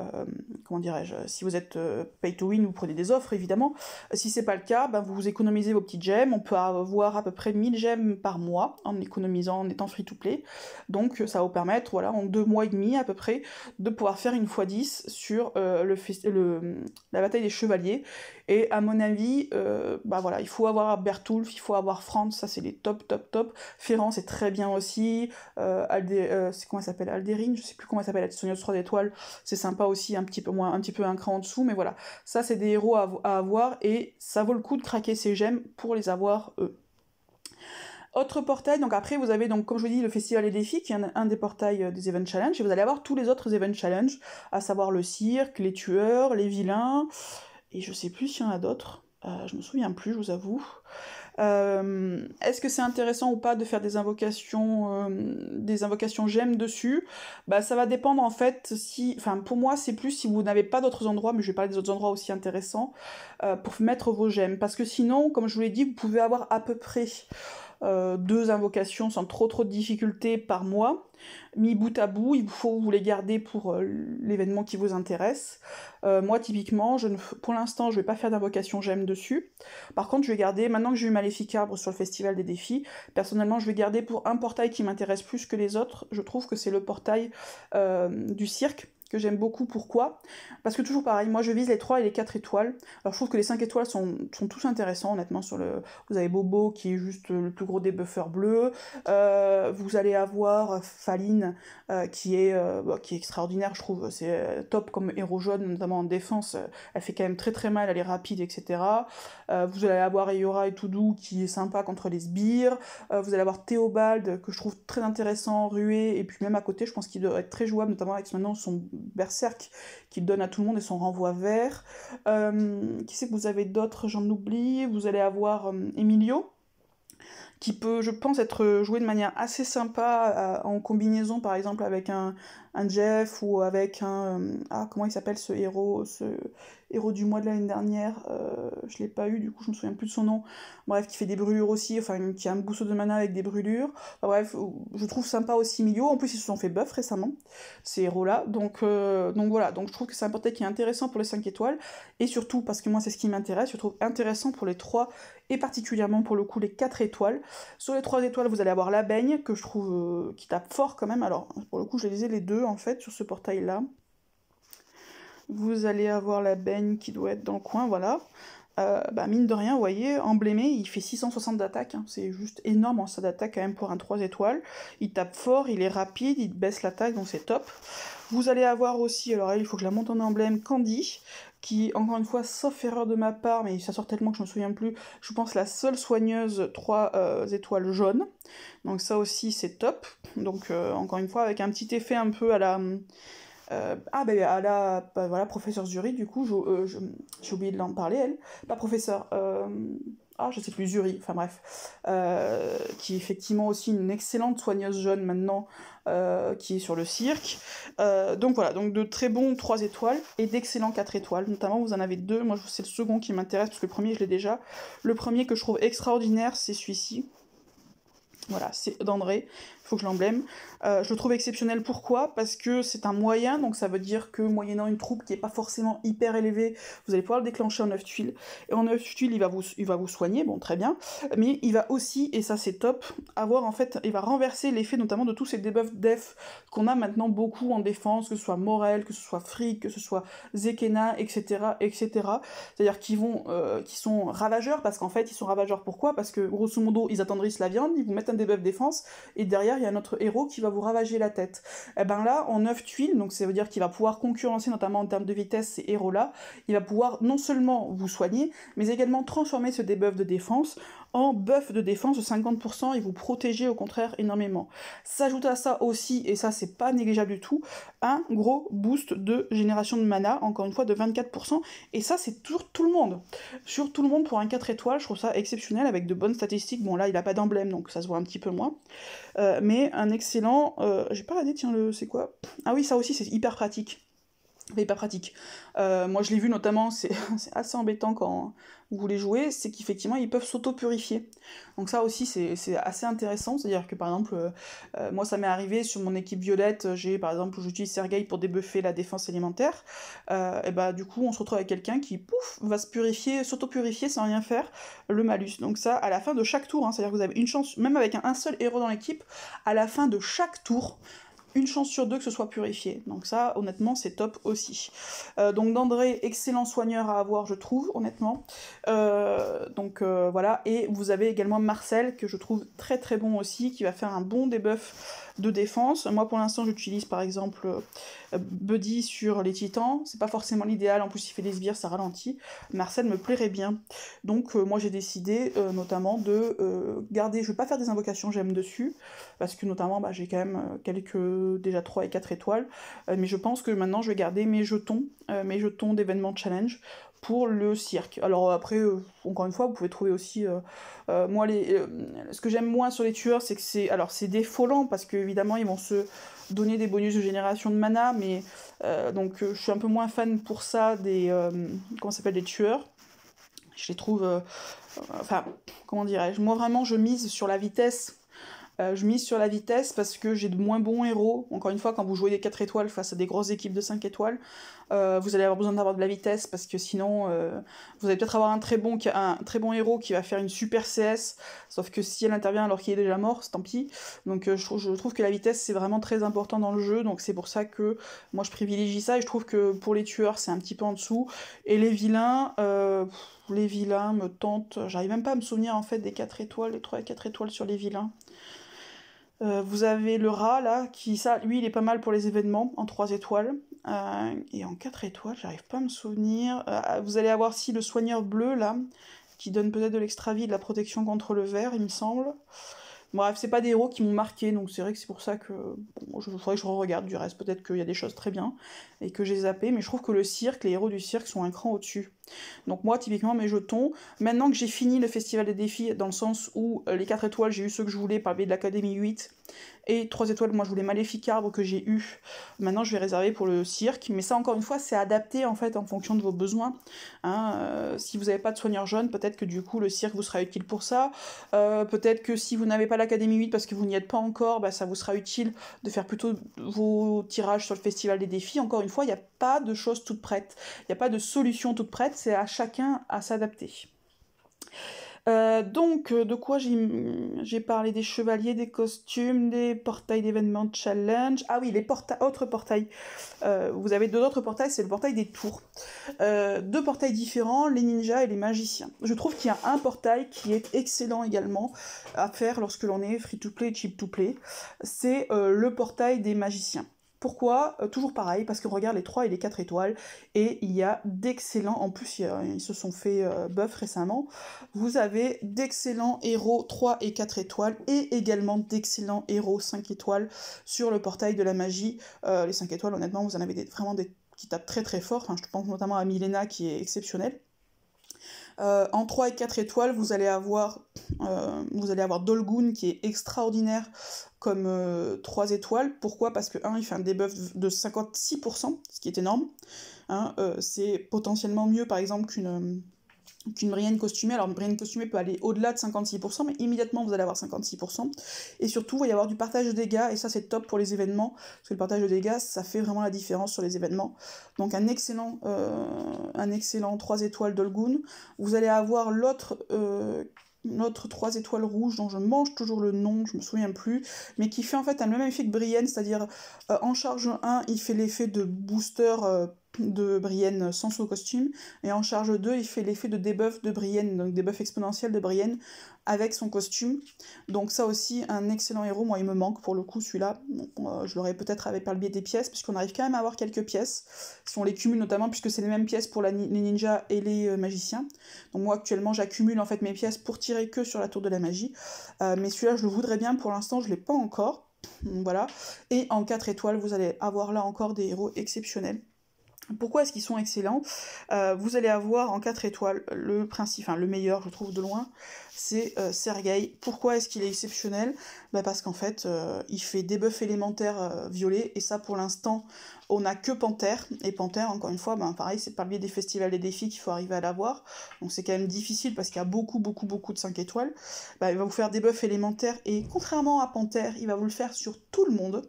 euh, comment dirais si vous êtes pay to win, vous prenez des offres évidemment. Si c'est pas le cas, ben, vous économisez vos petites gemmes. On peut avoir à peu près 1000 gemmes par mois en économisant, en étant free to play. Donc ça va vous permettre, voilà, en deux mois et demi à peu près, de pouvoir faire une fois 10 sur le, la bataille des chevaliers. Et à mon avis, ben, voilà, il faut avoir Bertulf, il faut avoir France ça c'est les top, top, top. Ferrand c'est très bien aussi. Alde, comment s'appelle Alderine, je sais plus comment ça s'appelle la 3 étoiles, c'est sympa aussi, un petit peu moins, un petit peu un cran en dessous, mais voilà. Ça, c'est des héros à, avoir et ça vaut le coup de craquer ces gemmes pour les avoir eux. Autre portail, donc après vous avez donc comme je vous dis le festival et défis qui est un, des portails euh, des Event Challenge et vous allez avoir tous les autres Event Challenge, à savoir le cirque, les tueurs, les vilains et je sais plus s'il y en a d'autres, euh, je me souviens plus je vous avoue. Euh, est-ce que c'est intéressant ou pas de faire des invocations, euh, des invocations gemmes dessus Bah ça va dépendre en fait si, enfin pour moi c'est plus si vous n'avez pas d'autres endroits, mais je vais parler des autres endroits aussi intéressants euh, pour mettre vos gemmes, parce que sinon, comme je vous l'ai dit, vous pouvez avoir à peu près euh, deux invocations sans trop trop de difficultés par mois. Mis bout à bout, il faut vous les garder pour euh, l'événement qui vous intéresse. Euh, moi typiquement, je ne, pour l'instant, je ne vais pas faire d'invocation j'aime dessus. Par contre, je vais garder, maintenant que j'ai eu Maléfique sur le Festival des Défis, personnellement, je vais garder pour un portail qui m'intéresse plus que les autres. Je trouve que c'est le portail du cirque que j'aime beaucoup. Pourquoi Parce que toujours pareil, moi je vise les 3 et les 4 étoiles. Alors je trouve que les 5 étoiles sont, sont tous intéressants, honnêtement. Sur le, vous avez Bobo qui est juste le plus gros débuffer bleu. Euh, vous allez avoir Faline euh, qui, est, euh, bah, qui est extraordinaire, je trouve. C'est euh, top comme héros jaune, notamment en défense. Elle fait quand même très très mal, elle est rapide, etc. vous allez avoir Iora et Toudou qui est sympa contre les sbires. vous allez avoir Théobald que je trouve très intéressant, rué. Et puis même à côté, je pense qu'il doit être très jouable, notamment avec maintenant son berserk qu'il donne à tout le monde et son renvoi vert. Euh, qui c'est que vous avez d'autres J'en oublie. Vous allez avoir euh, Emilio qui peut, je pense, être euh, joué de manière assez sympa en combinaison, par exemple, avec un, Jeff ou avec un... ah, comment il s'appelle ce héros ce, héros du mois de l'année dernière, je euh, je l'ai pas eu, du coup je me souviens plus de son nom, bref, qui fait des brûlures aussi, enfin qui a un gousseau de mana avec des brûlures, bref, je trouve sympa aussi Milio, en plus ils se sont fait buff récemment, ces héros-là, donc, euh, donc voilà, donc je trouve que c'est un portail qui est intéressant pour les 5 étoiles, et surtout, parce que moi c'est ce qui m'intéresse, je trouve intéressant pour les 3 et particulièrement pour le coup les 4 étoiles. Sur les 3 étoiles, vous allez avoir la baigne, que je trouve euh, qui tape fort quand même. Alors, pour le coup, je les les deux en fait sur ce portail là vous allez avoir la baigne qui doit être dans le coin, voilà. Euh, bah mine de rien, vous voyez, emblémé, il fait 660 d'attaque, hein. c'est juste énorme en hein, ça d'attaque quand même pour un 3 étoiles. Il tape fort, il est rapide, il baisse l'attaque, donc c'est top. Vous allez avoir aussi, alors il faut que je la monte en emblème, Candy, qui, encore une fois, sauf erreur de ma part, mais ça sort tellement que je me souviens plus, je pense la seule soigneuse 3 euh, étoiles jaunes. Donc ça aussi, c'est top. Donc, euh, encore une fois, avec un petit effet un peu à la... Euh, ah ben à ben, voilà professeur Zuri du coup euh, j'ai oublié de l'en parler elle pas professeur euh, ah je sais plus Zuri enfin bref qui est effectivement aussi une excellente soigneuse jeune maintenant qui est sur le cirque donc voilà donc de très bons 3 étoiles et d'excellents 4 étoiles notamment vous en avez deux moi c'est le second qui m'intéresse parce que le premier je l'ai déjà le premier que je trouve extraordinaire c'est celui-ci voilà, c'est d'André faut que je l'emblème. Euh, je le trouve exceptionnel, pourquoi Parce que c'est un moyen, donc ça veut dire que moyennant une troupe qui n'est pas forcément hyper élevée, vous allez pouvoir le déclencher en 9 tuiles. Et en 9 tuiles, il va vous, il va vous soigner, bon très bien, mais il va aussi, et ça c'est top, avoir en fait, il va renverser l'effet notamment de tous ces debuffs def qu'on a maintenant beaucoup en défense, que ce soit Morel, que ce soit Frick, que ce soit Zekena, etc. etc. C'est-à-dire qu'ils vont, euh, qui sont ravageurs, parce qu'en fait ils sont ravageurs pourquoi Parce que grosso modo ils attendrissent la viande, ils vous mettent un debuff défense, et derrière il y a notre héros qui va vous ravager la tête. Et eh ben là, en 9 tuiles, donc ça veut dire qu'il va pouvoir concurrencer, notamment en termes de vitesse, ces héros-là, il va pouvoir non seulement vous soigner, mais également transformer ce debuff de défense en buff de défense de 50% et vous protéger au contraire énormément. S'ajoute à ça aussi, et ça c'est pas négligeable du tout, un gros boost de génération de mana, encore une fois de 24%, et ça c'est toujours tout le monde. Sur tout le monde pour un 4 étoiles, je trouve ça exceptionnel avec de bonnes statistiques. Bon là il a pas d'emblème donc ça se voit un petit peu moins. Euh, mais un excellent. Euh, j'ai pas regardé, tiens, le. C'est quoi Ah oui, ça aussi, c'est hyper pratique mais pas pratique. Euh, moi, je l'ai vu notamment, c'est assez embêtant quand vous les jouez, c'est qu'effectivement, ils peuvent s'auto-purifier. Donc ça aussi, c'est assez intéressant. C'est-à-dire que, par exemple, euh, euh, moi, ça m'est arrivé sur mon équipe violette, j'ai, par exemple, j'utilise Sergei pour débuffer la défense élémentaire. et bah, du coup, on se retrouve avec quelqu'un qui, pouf, va se purifier, s'auto-purifier sans rien faire, le malus. Donc ça, à la fin de chaque tour, hein, c'est-à-dire que vous avez une chance, même avec un seul héros dans l'équipe, à la fin de chaque tour, une chance sur deux que ce soit purifié. Donc ça, honnêtement, c'est top aussi. Euh, donc d'André, excellent soigneur à avoir, je trouve, honnêtement. Euh, donc euh, voilà. Et vous avez également Marcel, que je trouve très très bon aussi, qui va faire un bon debuff de défense. Moi, pour l'instant, j'utilise par exemple euh, Buddy sur les Titans. C'est pas forcément l'idéal. En plus, il fait des sbires, ça ralentit. Marcel me plairait bien. Donc, euh, moi, j'ai décidé euh, notamment de garder. Je vais pas faire des invocations j'aime dessus parce que notamment, bah, j'ai quand même quelques déjà 3 et 4 étoiles. mais je pense que maintenant, je vais garder mes jetons, mes jetons d'événements challenge pour le cirque. Alors après, euh, encore une fois, vous pouvez trouver aussi... Euh, euh, moi, les, ce que j'aime moins sur les tueurs, c'est que c'est... Alors c'est défolant, parce qu'évidemment, ils vont se donner des bonus de génération de mana, mais... donc je suis un peu moins fan pour ça des... comment s'appelle Des tueurs. Je les trouve... enfin, comment dirais-je Moi, vraiment, je mise sur la vitesse euh, je mise sur la vitesse parce que j'ai de moins bons héros. Encore une fois, quand vous jouez des 4 étoiles face à des grosses équipes de 5 étoiles, euh, vous allez avoir besoin d'avoir de la vitesse parce que sinon, euh, vous allez peut-être avoir un très, bon, un très bon héros qui va faire une super CS, sauf que si elle intervient alors qu'il est déjà mort, c'est tant pis. Donc je, je, trouve que la vitesse, c'est vraiment très important dans le jeu, donc c'est pour ça que moi je privilégie ça et je trouve que pour les tueurs, c'est un petit peu en dessous. Et les vilains les vilains me tentent. J'arrive même pas à me souvenir en fait des 4 étoiles, les 3 et 4 étoiles sur les vilains. Euh, vous avez le rat là, qui ça, lui il est pas mal pour les événements en 3 étoiles. Euh, et en 4 étoiles, j'arrive pas à me souvenir. Euh, vous allez avoir si le soigneur bleu là, qui donne peut-être de l'extra vie, de la protection contre le vert, il me semble. Bref, c'est pas des héros qui m'ont marqué, donc c'est vrai que c'est pour ça que bon, je voudrais que je regarde du reste. Peut-être qu'il y a des choses très bien et que j'ai zappé, mais je trouve que le cirque, les héros du cirque sont un cran au-dessus. Donc moi, typiquement, mes jetons, maintenant que j'ai fini le festival des défis, dans le sens où euh, les 4 étoiles, j'ai eu ce que je voulais par biais de l'Académie 8, et 3 étoiles, moi je voulais Maléfique Arbre que j'ai eu, maintenant je vais réserver pour le cirque, mais ça encore une fois, c'est adapté en fait en fonction de vos besoins. Hein. Euh, si vous n'avez pas de soigneur jeune, peut-être que du coup le cirque vous sera utile pour ça, euh, peut-être que si vous n'avez pas l'Académie 8 parce que vous n'y êtes pas encore, bah, ça vous sera utile de faire plutôt vos tirages sur le festival des défis. Encore une fois, il n'y a pas de choses toutes prêtes, il n'y a pas de solution toute prête c'est à chacun à s'adapter. Euh, donc, euh, de quoi j'ai parlé des chevaliers, des costumes, des portails d'événements challenge. Ah oui, les porta autres portails. Euh, vous avez deux autres portails, c'est le portail des tours. deux portails différents, les ninjas et les magiciens. Je trouve qu'il y a un portail qui est excellent également à faire lorsque l'on est free to play, cheap to play. C'est le portail des magiciens. Pourquoi euh, Toujours pareil, parce que regarde les 3 et les 4 étoiles, et il y a d'excellents, en plus ils se sont fait euh, buff récemment, vous avez d'excellents héros 3 et 4 étoiles, et également d'excellents héros 5 étoiles sur le portail de la magie. Euh, les 5 étoiles, honnêtement, vous en avez vraiment des qui tapent très très fort, je pense notamment à Milena qui est exceptionnelle. Euh, en 3 et 4 étoiles, vous allez avoir, euh, vous allez avoir Dolgun qui est extraordinaire comme 3 euh, étoiles. Pourquoi Parce que 1, il fait un debuff de 56%, ce qui est énorme. Hein. c'est potentiellement mieux par exemple qu'une qu'une Brienne costumée. Alors, une Brienne costumée peut aller au-delà de 56%, mais immédiatement, vous allez avoir 56%. Et surtout, il va y avoir du partage de dégâts, et ça, c'est top pour les événements, parce que le partage de dégâts, ça fait vraiment la différence sur les événements. Donc, un excellent, euh, un excellent 3 étoiles Dol'Gun, Vous allez avoir l'autre... Euh, notre 3 étoiles rouge, dont je mange toujours le nom, je me souviens plus, mais qui fait en fait un même effet que Brienne, c'est-à-dire euh, en charge 1, il fait l'effet de booster de Brienne sans son costume. Et en charge 2, il fait l'effet de debuff de Brienne, donc debuff exponentiel de Brienne avec son costume. Donc ça aussi, un excellent héros. Moi, il me manque pour le coup celui-là. Euh, je l'aurais peut-être avec par le biais des pièces, puisqu'on arrive quand même à avoir quelques pièces, si on les cumule notamment, puisque c'est les mêmes pièces pour les ninjas et les euh, magiciens. Donc moi, actuellement, j'accumule en fait mes pièces pour tirer que sur la tour de la magie. Euh, mais celui-là, je le voudrais bien. Pour l'instant, je ne l'ai pas encore. voilà. Et en 4 étoiles, vous allez avoir là encore des héros exceptionnels. Pourquoi est-ce qu'ils sont excellents euh, Vous allez avoir en 4 étoiles le principe, enfin le meilleur je trouve de loin, c'est Sergueï. Sergei. Pourquoi est-ce qu'il est exceptionnel bah, Parce qu'en fait euh, il fait des buffs élémentaires euh, violets et ça pour l'instant on n'a que Panthère. Et Panthère encore une fois, ben, pareil c'est par le biais des festivals et des défis qu'il faut arriver à l'avoir. Donc c'est quand même difficile parce qu'il y a beaucoup beaucoup beaucoup de 5 étoiles. Bah, il va vous faire des buffs élémentaires et contrairement à Panthère il va vous le faire sur tout le monde.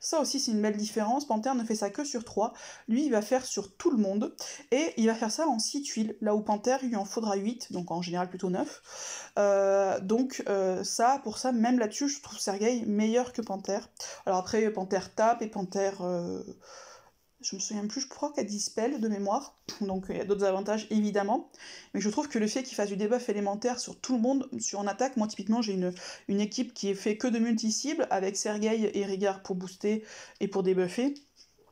Ça aussi, c'est une belle différence. Panthère ne fait ça que sur 3. Lui, il va faire sur tout le monde. Et il va faire ça en 6 tuiles, là où Panthère, il en faudra 8, donc en général plutôt 9. Euh, donc euh, ça, pour ça, même là-dessus, je trouve Sergei meilleur que Panthère. Alors après, Panthère tape et Panthère... Euh, je me souviens plus, je crois qu'elle dispelle de mémoire, donc il y a d'autres avantages évidemment, mais je trouve que le fait qu'il fasse du debuff élémentaire sur tout le monde, sur en attaque, moi typiquement j'ai une, une équipe qui est fait que de multi-cibles, avec Sergei et Rigard pour booster et pour debuffer.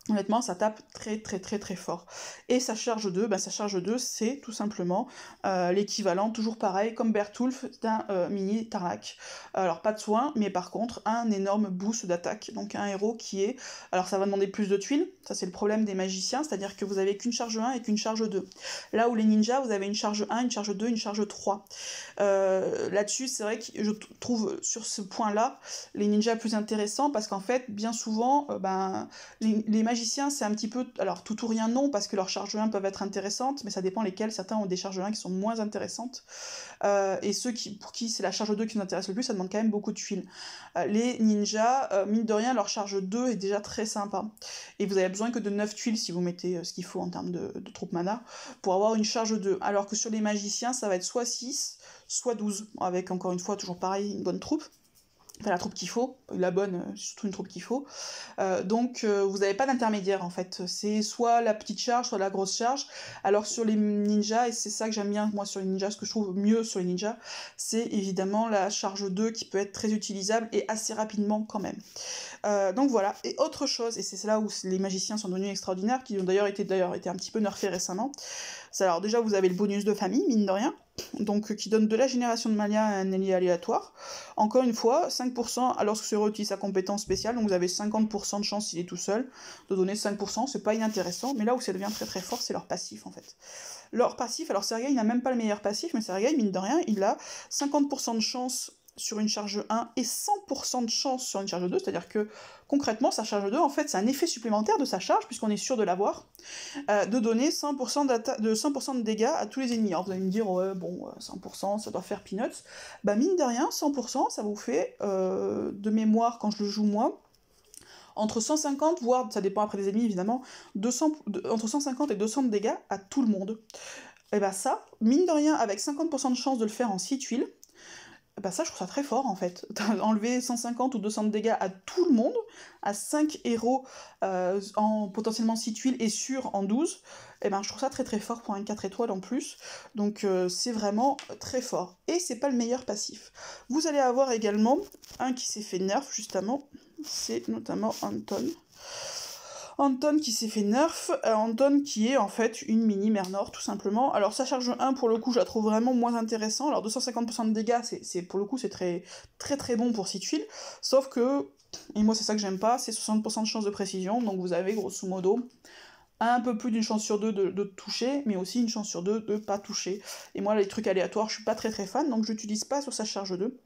Honnêtement, ça tape très très très très fort. Et sa charge 2, ben, bah, sa charge 2, c'est tout simplement euh, l'équivalent, toujours pareil, comme Bertulf, d'un euh, mini Tarlac. Alors pas de soin, mais par contre, un énorme boost d'attaque. Donc un héros qui est... Alors ça va demander plus de tuiles, ça c'est le problème des magiciens, c'est-à-dire que vous avez qu'une charge 1 et qu'une charge 2. Là où les ninjas, vous avez une charge 1, une charge 2, une charge 3. Euh, là-dessus, c'est vrai que je trouve sur ce point-là les ninjas plus intéressants, parce qu'en fait, bien souvent, ben, les, les magiciens magiciens, c'est un petit peu. Alors, tout ou rien, non, parce que leurs charges 1 peuvent être intéressantes, mais ça dépend lesquelles. Certains ont des charges 1 qui sont moins intéressantes. Euh, et ceux qui, pour qui c'est la charge 2 qui nous intéresse le plus, ça demande quand même beaucoup de tuiles. Euh, les ninjas, euh, mine de rien, leur charge 2 est déjà très sympa. Et vous avez besoin que de 9 tuiles si vous mettez ce qu'il faut en termes de, troupes mana pour avoir une charge 2. Alors que sur les magiciens, ça va être soit 6, soit 12, avec encore une fois, toujours pareil, une bonne troupe. Enfin, la troupe qu'il faut, la bonne, euh, surtout une troupe qu'il faut. Euh, donc euh, vous n'avez pas d'intermédiaire en fait. C'est soit la petite charge, soit la grosse charge. Alors sur les ninjas, et c'est ça que j'aime bien moi sur les ninjas, ce que je trouve mieux sur les ninjas, c'est évidemment la charge 2 qui peut être très utilisable et assez rapidement quand même. donc voilà. Et autre chose, et c'est là où les magiciens sont devenus extraordinaires, qui ont d'ailleurs été, d'ailleurs été un petit peu nerfés récemment. Alors déjà vous avez le bonus de famille, mine de rien donc euh, qui donne de la génération de Malia à un allié aléatoire. Encore une fois, 5% alors que ce héros sa compétence spéciale, donc vous avez 50% de chance s'il est tout seul de donner 5%, c'est pas inintéressant, mais là où ça devient très très fort, c'est leur passif en fait. Leur passif, alors Sergei n'a même pas le meilleur passif, mais Sergei, mine de rien, il a 50% de chance sur une charge 1 et 100% de chance sur une charge 2, c'est-à-dire que concrètement, sa charge 2, en fait, c'est un effet supplémentaire de sa charge, puisqu'on est sûr de l'avoir, euh, de donner 100% de 100% de dégâts à tous les ennemis. Alors vous allez me dire, bon, 100%, euh, ça doit faire peanuts. Bah mine de rien, 100%, ça vous fait, euh, de mémoire, quand je le joue moi, entre 150, voire, ça dépend après des ennemis évidemment, 200, entre 150 et 200 de dégâts à tout le monde. Et eh bah ça, mine de rien, avec 50% de chance de le faire en 6 tuiles, bah ça je trouve ça très fort en fait. Enlever 150 ou 200 dégâts à tout le monde, à 5 héros euh, en potentiellement 6 tuiles et sûr en 12, et eh ben je trouve ça très très fort pour un 4 étoiles en plus. Donc euh, c'est vraiment très fort. Et c'est pas le meilleur passif. Vous allez avoir également un qui s'est fait nerf justement, c'est notamment Anton. Anton qui s'est fait nerf, euh, Anton qui est en fait une mini Mare-Nord tout simplement. Alors sa charge 1 pour le coup je la trouve vraiment moins intéressante, alors 250% de dégâts c'est pour le coup c'est très très très bon pour 6 sauf que, et moi c'est ça que j'aime pas, c'est 60% de chance de précision, donc vous avez grosso modo un peu plus d'une chance sur deux de, de, toucher, mais aussi une chance sur deux de pas toucher. Et moi les trucs aléatoires je suis pas très très fan, donc je j'utilise pas sur sa charge 2.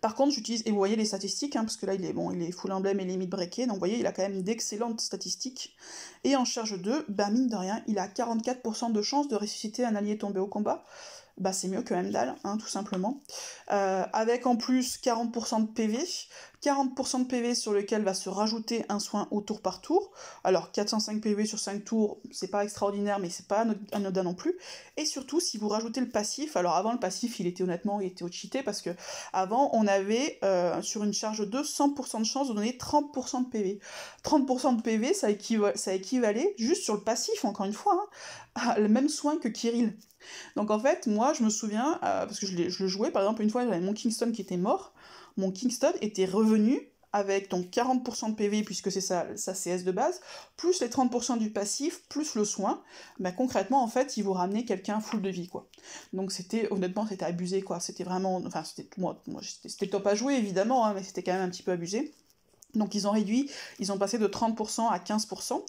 Par contre, j'utilise, et vous voyez les statistiques, hein, parce que là, il est, bon, il est full emblème et limite breaké, donc vous voyez, il a quand même d'excellentes statistiques. Et en charge 2, bah mine de rien, il a 44% de chance de ressusciter un allié tombé au combat, bah, c'est mieux que Heimdall, hein, tout simplement. Euh, avec en plus 40% de PV, 40% de PV sur lequel va se rajouter un soin au tour par tour. Alors 405 PV sur 5 tours, c'est pas extraordinaire, mais c'est pas anodin non plus. Et surtout, si vous rajoutez le passif, alors avant le passif, il était honnêtement, il était cheaté parce que avant on avait euh, sur une charge de 100% de chance de donner 30% de PV. 30% de PV, ça, ça, équivalait juste sur le passif, encore une fois, hein, le même soin que Kirill. Donc en fait, moi, je me souviens, euh, parce que je, le jouais, par exemple, une fois, j'avais mon Kingston qui était mort. Mon Kingston était revenu avec donc 40% de PV, puisque c'est sa, CS de base, plus les 30% du passif, plus le soin. Bah, concrètement, en fait, il vous ramenait quelqu'un full de vie, quoi. Donc c'était, honnêtement, c'était abusé, quoi. C'était vraiment, enfin, c'était, moi, moi c'était top à jouer, évidemment, hein, mais c'était quand même un petit peu abusé. Donc ils ont réduit, ils ont passé de 30% à 15%.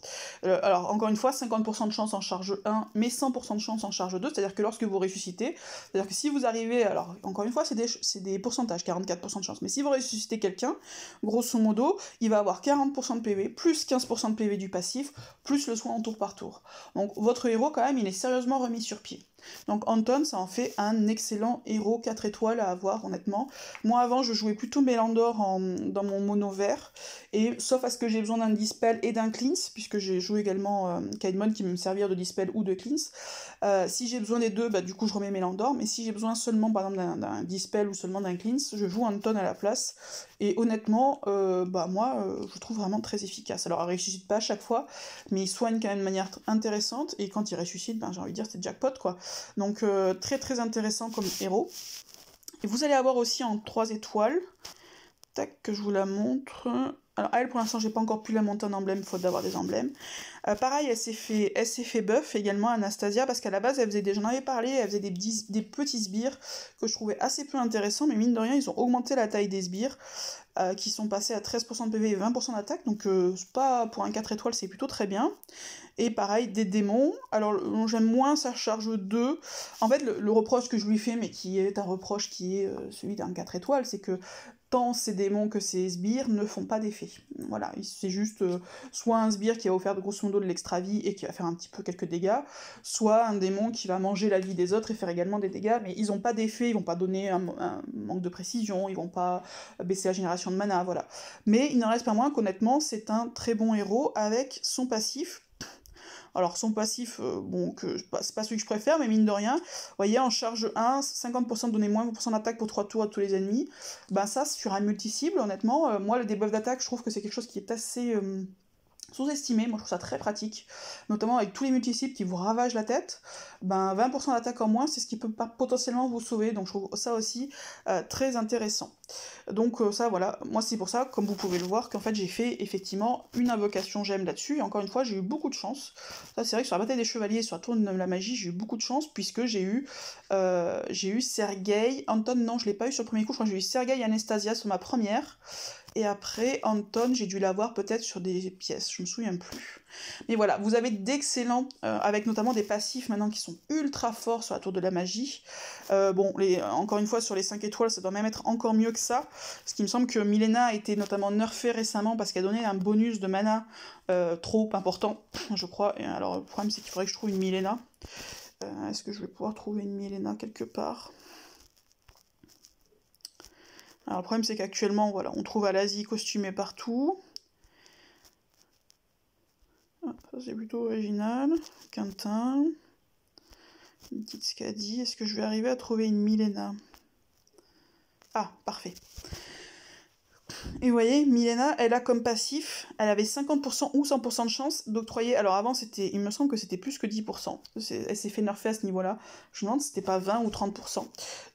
Euh, alors encore une fois, 50% de chance en charge 1, mais 100% de chance en charge 2, c'est-à-dire que lorsque vous ressuscitez, c'est-à-dire que si vous arrivez, alors encore une fois, c'est des, pourcentages, 44% de chance, mais si vous ressuscitez quelqu'un, grosso modo, il va avoir 40% de PV, plus 15% de PV du passif, plus le soin en tour par tour. Donc votre héros quand même, il est sérieusement remis sur pied. Donc Anton, ça en fait un excellent héros 4 étoiles à avoir, honnêtement. Moi, avant, je jouais plutôt Mélandor dans mon mono vert, et sauf à ce que j'ai besoin d'un Dispel et d'un Cleanse, puisque j'ai joué également euh, Kaidmon qui me servir de Dispel ou de Cleanse, euh, si j'ai besoin des deux, bah, du coup je remets mes Landor, mais si j'ai besoin seulement par exemple d'un Dispel ou seulement d'un Cleanse, je joue un tonne à la place. Et honnêtement, euh, bah, moi euh, je trouve vraiment très efficace. Alors elle ressuscite pas à chaque fois, mais il soigne quand même de manière intéressante, et quand il ressuscite, ben j'ai envie de dire c'est jackpot quoi. Donc très très intéressant comme héros. Et vous allez avoir aussi en 3 étoiles, tac que je vous la montre. Alors elle pour l'instant j'ai pas encore pu la monter en emblème, faute d'avoir des emblèmes. Euh, pareil, elle s'est fait, buff également, Anastasia, parce qu'à la base, elle faisait des, j'en avais parlé, elle faisait des, des petits sbires que je trouvais assez peu intéressants, mais mine de rien, ils ont augmenté la taille des sbires. Euh, qui sont passés à 13% de PV et 20% d'attaque, donc euh, pas pour un 4 étoiles, c'est plutôt très bien. Et pareil, des démons. Alors j'aime moins sa charge 2. En fait, le, reproche que je lui fais, mais qui est un reproche qui est euh, celui d'un 4 étoiles, c'est que tant ces démons que ces sbires ne font pas d'effet. Voilà, c'est juste soit un sbire qui va offert de grosso modo de l'extra vie et qui va faire un petit peu quelques dégâts, soit un démon qui va manger la vie des autres et faire également des dégâts, mais ils n'ont pas d'effet, ils vont pas donner un, un, manque de précision, ils vont pas baisser la génération de mana, voilà. Mais il n'en reste pas moins qu'honnêtement, c'est un très bon héros avec son passif. Alors son passif, euh, bon, c'est pas celui que je préfère, mais mine de rien, vous voyez, en charge 1, 50% de données moins 1% d'attaque pour 3 tours à tous les ennemis. Ben ça, sur un multi-cible, honnêtement, euh, moi le debuff d'attaque, je trouve que c'est quelque chose qui est assez... Euh, sous-estimé, moi je trouve ça très pratique, notamment avec tous les multiples qui vous ravagent la tête, ben 20% d'attaque en moins, c'est ce qui peut potentiellement vous sauver, donc je trouve ça aussi euh, très intéressant. Donc euh, ça voilà, moi c'est pour ça, comme vous pouvez le voir, qu'en fait j'ai fait effectivement une invocation j'aime là-dessus, et encore une fois j'ai eu beaucoup de chance, ça c'est vrai que sur la bataille des chevaliers sur la tourne de la magie j'ai eu beaucoup de chance, puisque j'ai eu, euh, j'ai eu Sergei, Anton non je l'ai pas eu sur le premier coup, je crois que j'ai eu Sergei Anastasia sur ma première, et après, Anton, j'ai dû l'avoir peut-être sur des pièces, je ne me souviens plus. Mais voilà, vous avez d'excellents, euh, avec notamment des passifs maintenant qui sont ultra forts sur la tour de la magie. Euh, bon, les, encore une fois, sur les 5 étoiles, ça doit même être encore mieux que ça. Ce qui me semble que Milena a été notamment nerfée récemment parce qu'elle donné un bonus de mana euh, trop important, je crois. Et alors, le problème, c'est qu'il faudrait que je trouve une Milena. Est-ce que je vais pouvoir trouver une Milena quelque part alors le problème c'est qu'actuellement, voilà, on trouve à l'Asie costumé partout. ça c'est plutôt original. Quintin. Une petite dit Est-ce que je vais arriver à trouver une Milena Ah, parfait. Et vous voyez, Milena, elle a comme passif, elle avait 50% ou 100% de chance d'octroyer. Alors avant, c'était, il me semble que c'était plus que 10%. Elle s'est fait nerfer à ce niveau-là. Je me demande c'était pas 20 ou 30%.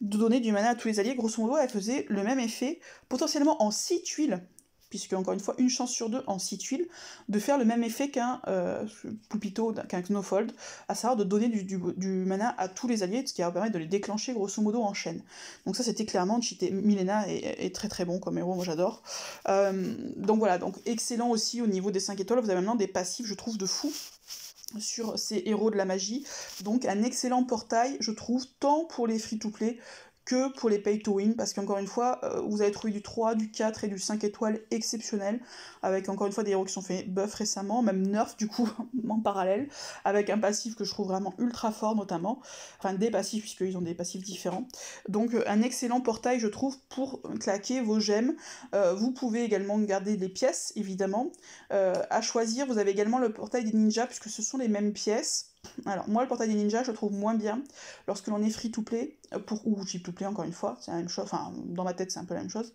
De donner du mana à tous les alliés, grosso modo, elle faisait le même effet, potentiellement en 6 tuiles puisque encore une fois, une chance sur deux en six tuiles, de faire le même effet qu'un euh, Pulpito, qu'un Knofold, à savoir de donner du, mana à tous les alliés, ce qui va permettre de les déclencher grosso modo en chaîne. Donc ça c'était clairement cheaté. Milena est, très très bon comme héros, moi j'adore. Euh, donc voilà, donc excellent aussi au niveau des 5 étoiles, vous avez maintenant des passifs je trouve de fous sur ces héros de la magie. Donc un excellent portail, je trouve, tant pour les free-to-play que pour les pay to win, parce qu'encore une fois, euh, vous avez trouvé du 3, du 4 et du 5 étoiles exceptionnels, avec encore une fois des héros qui sont faits buff récemment, même nerf du coup en parallèle, avec un passif que je trouve vraiment ultra fort notamment, enfin des passifs puisqu'ils ont des passifs différents. Donc euh, un excellent portail je trouve pour claquer vos gemmes. Euh, vous pouvez également garder des pièces évidemment. à choisir, vous avez également le portail des ninjas puisque ce sont les mêmes pièces. Alors, moi, le portail des ninjas, je trouve moins bien lorsque l'on est free to play, euh, pour, ou cheap to play encore une fois, c'est la même chose, enfin, dans ma tête, c'est un peu la même chose.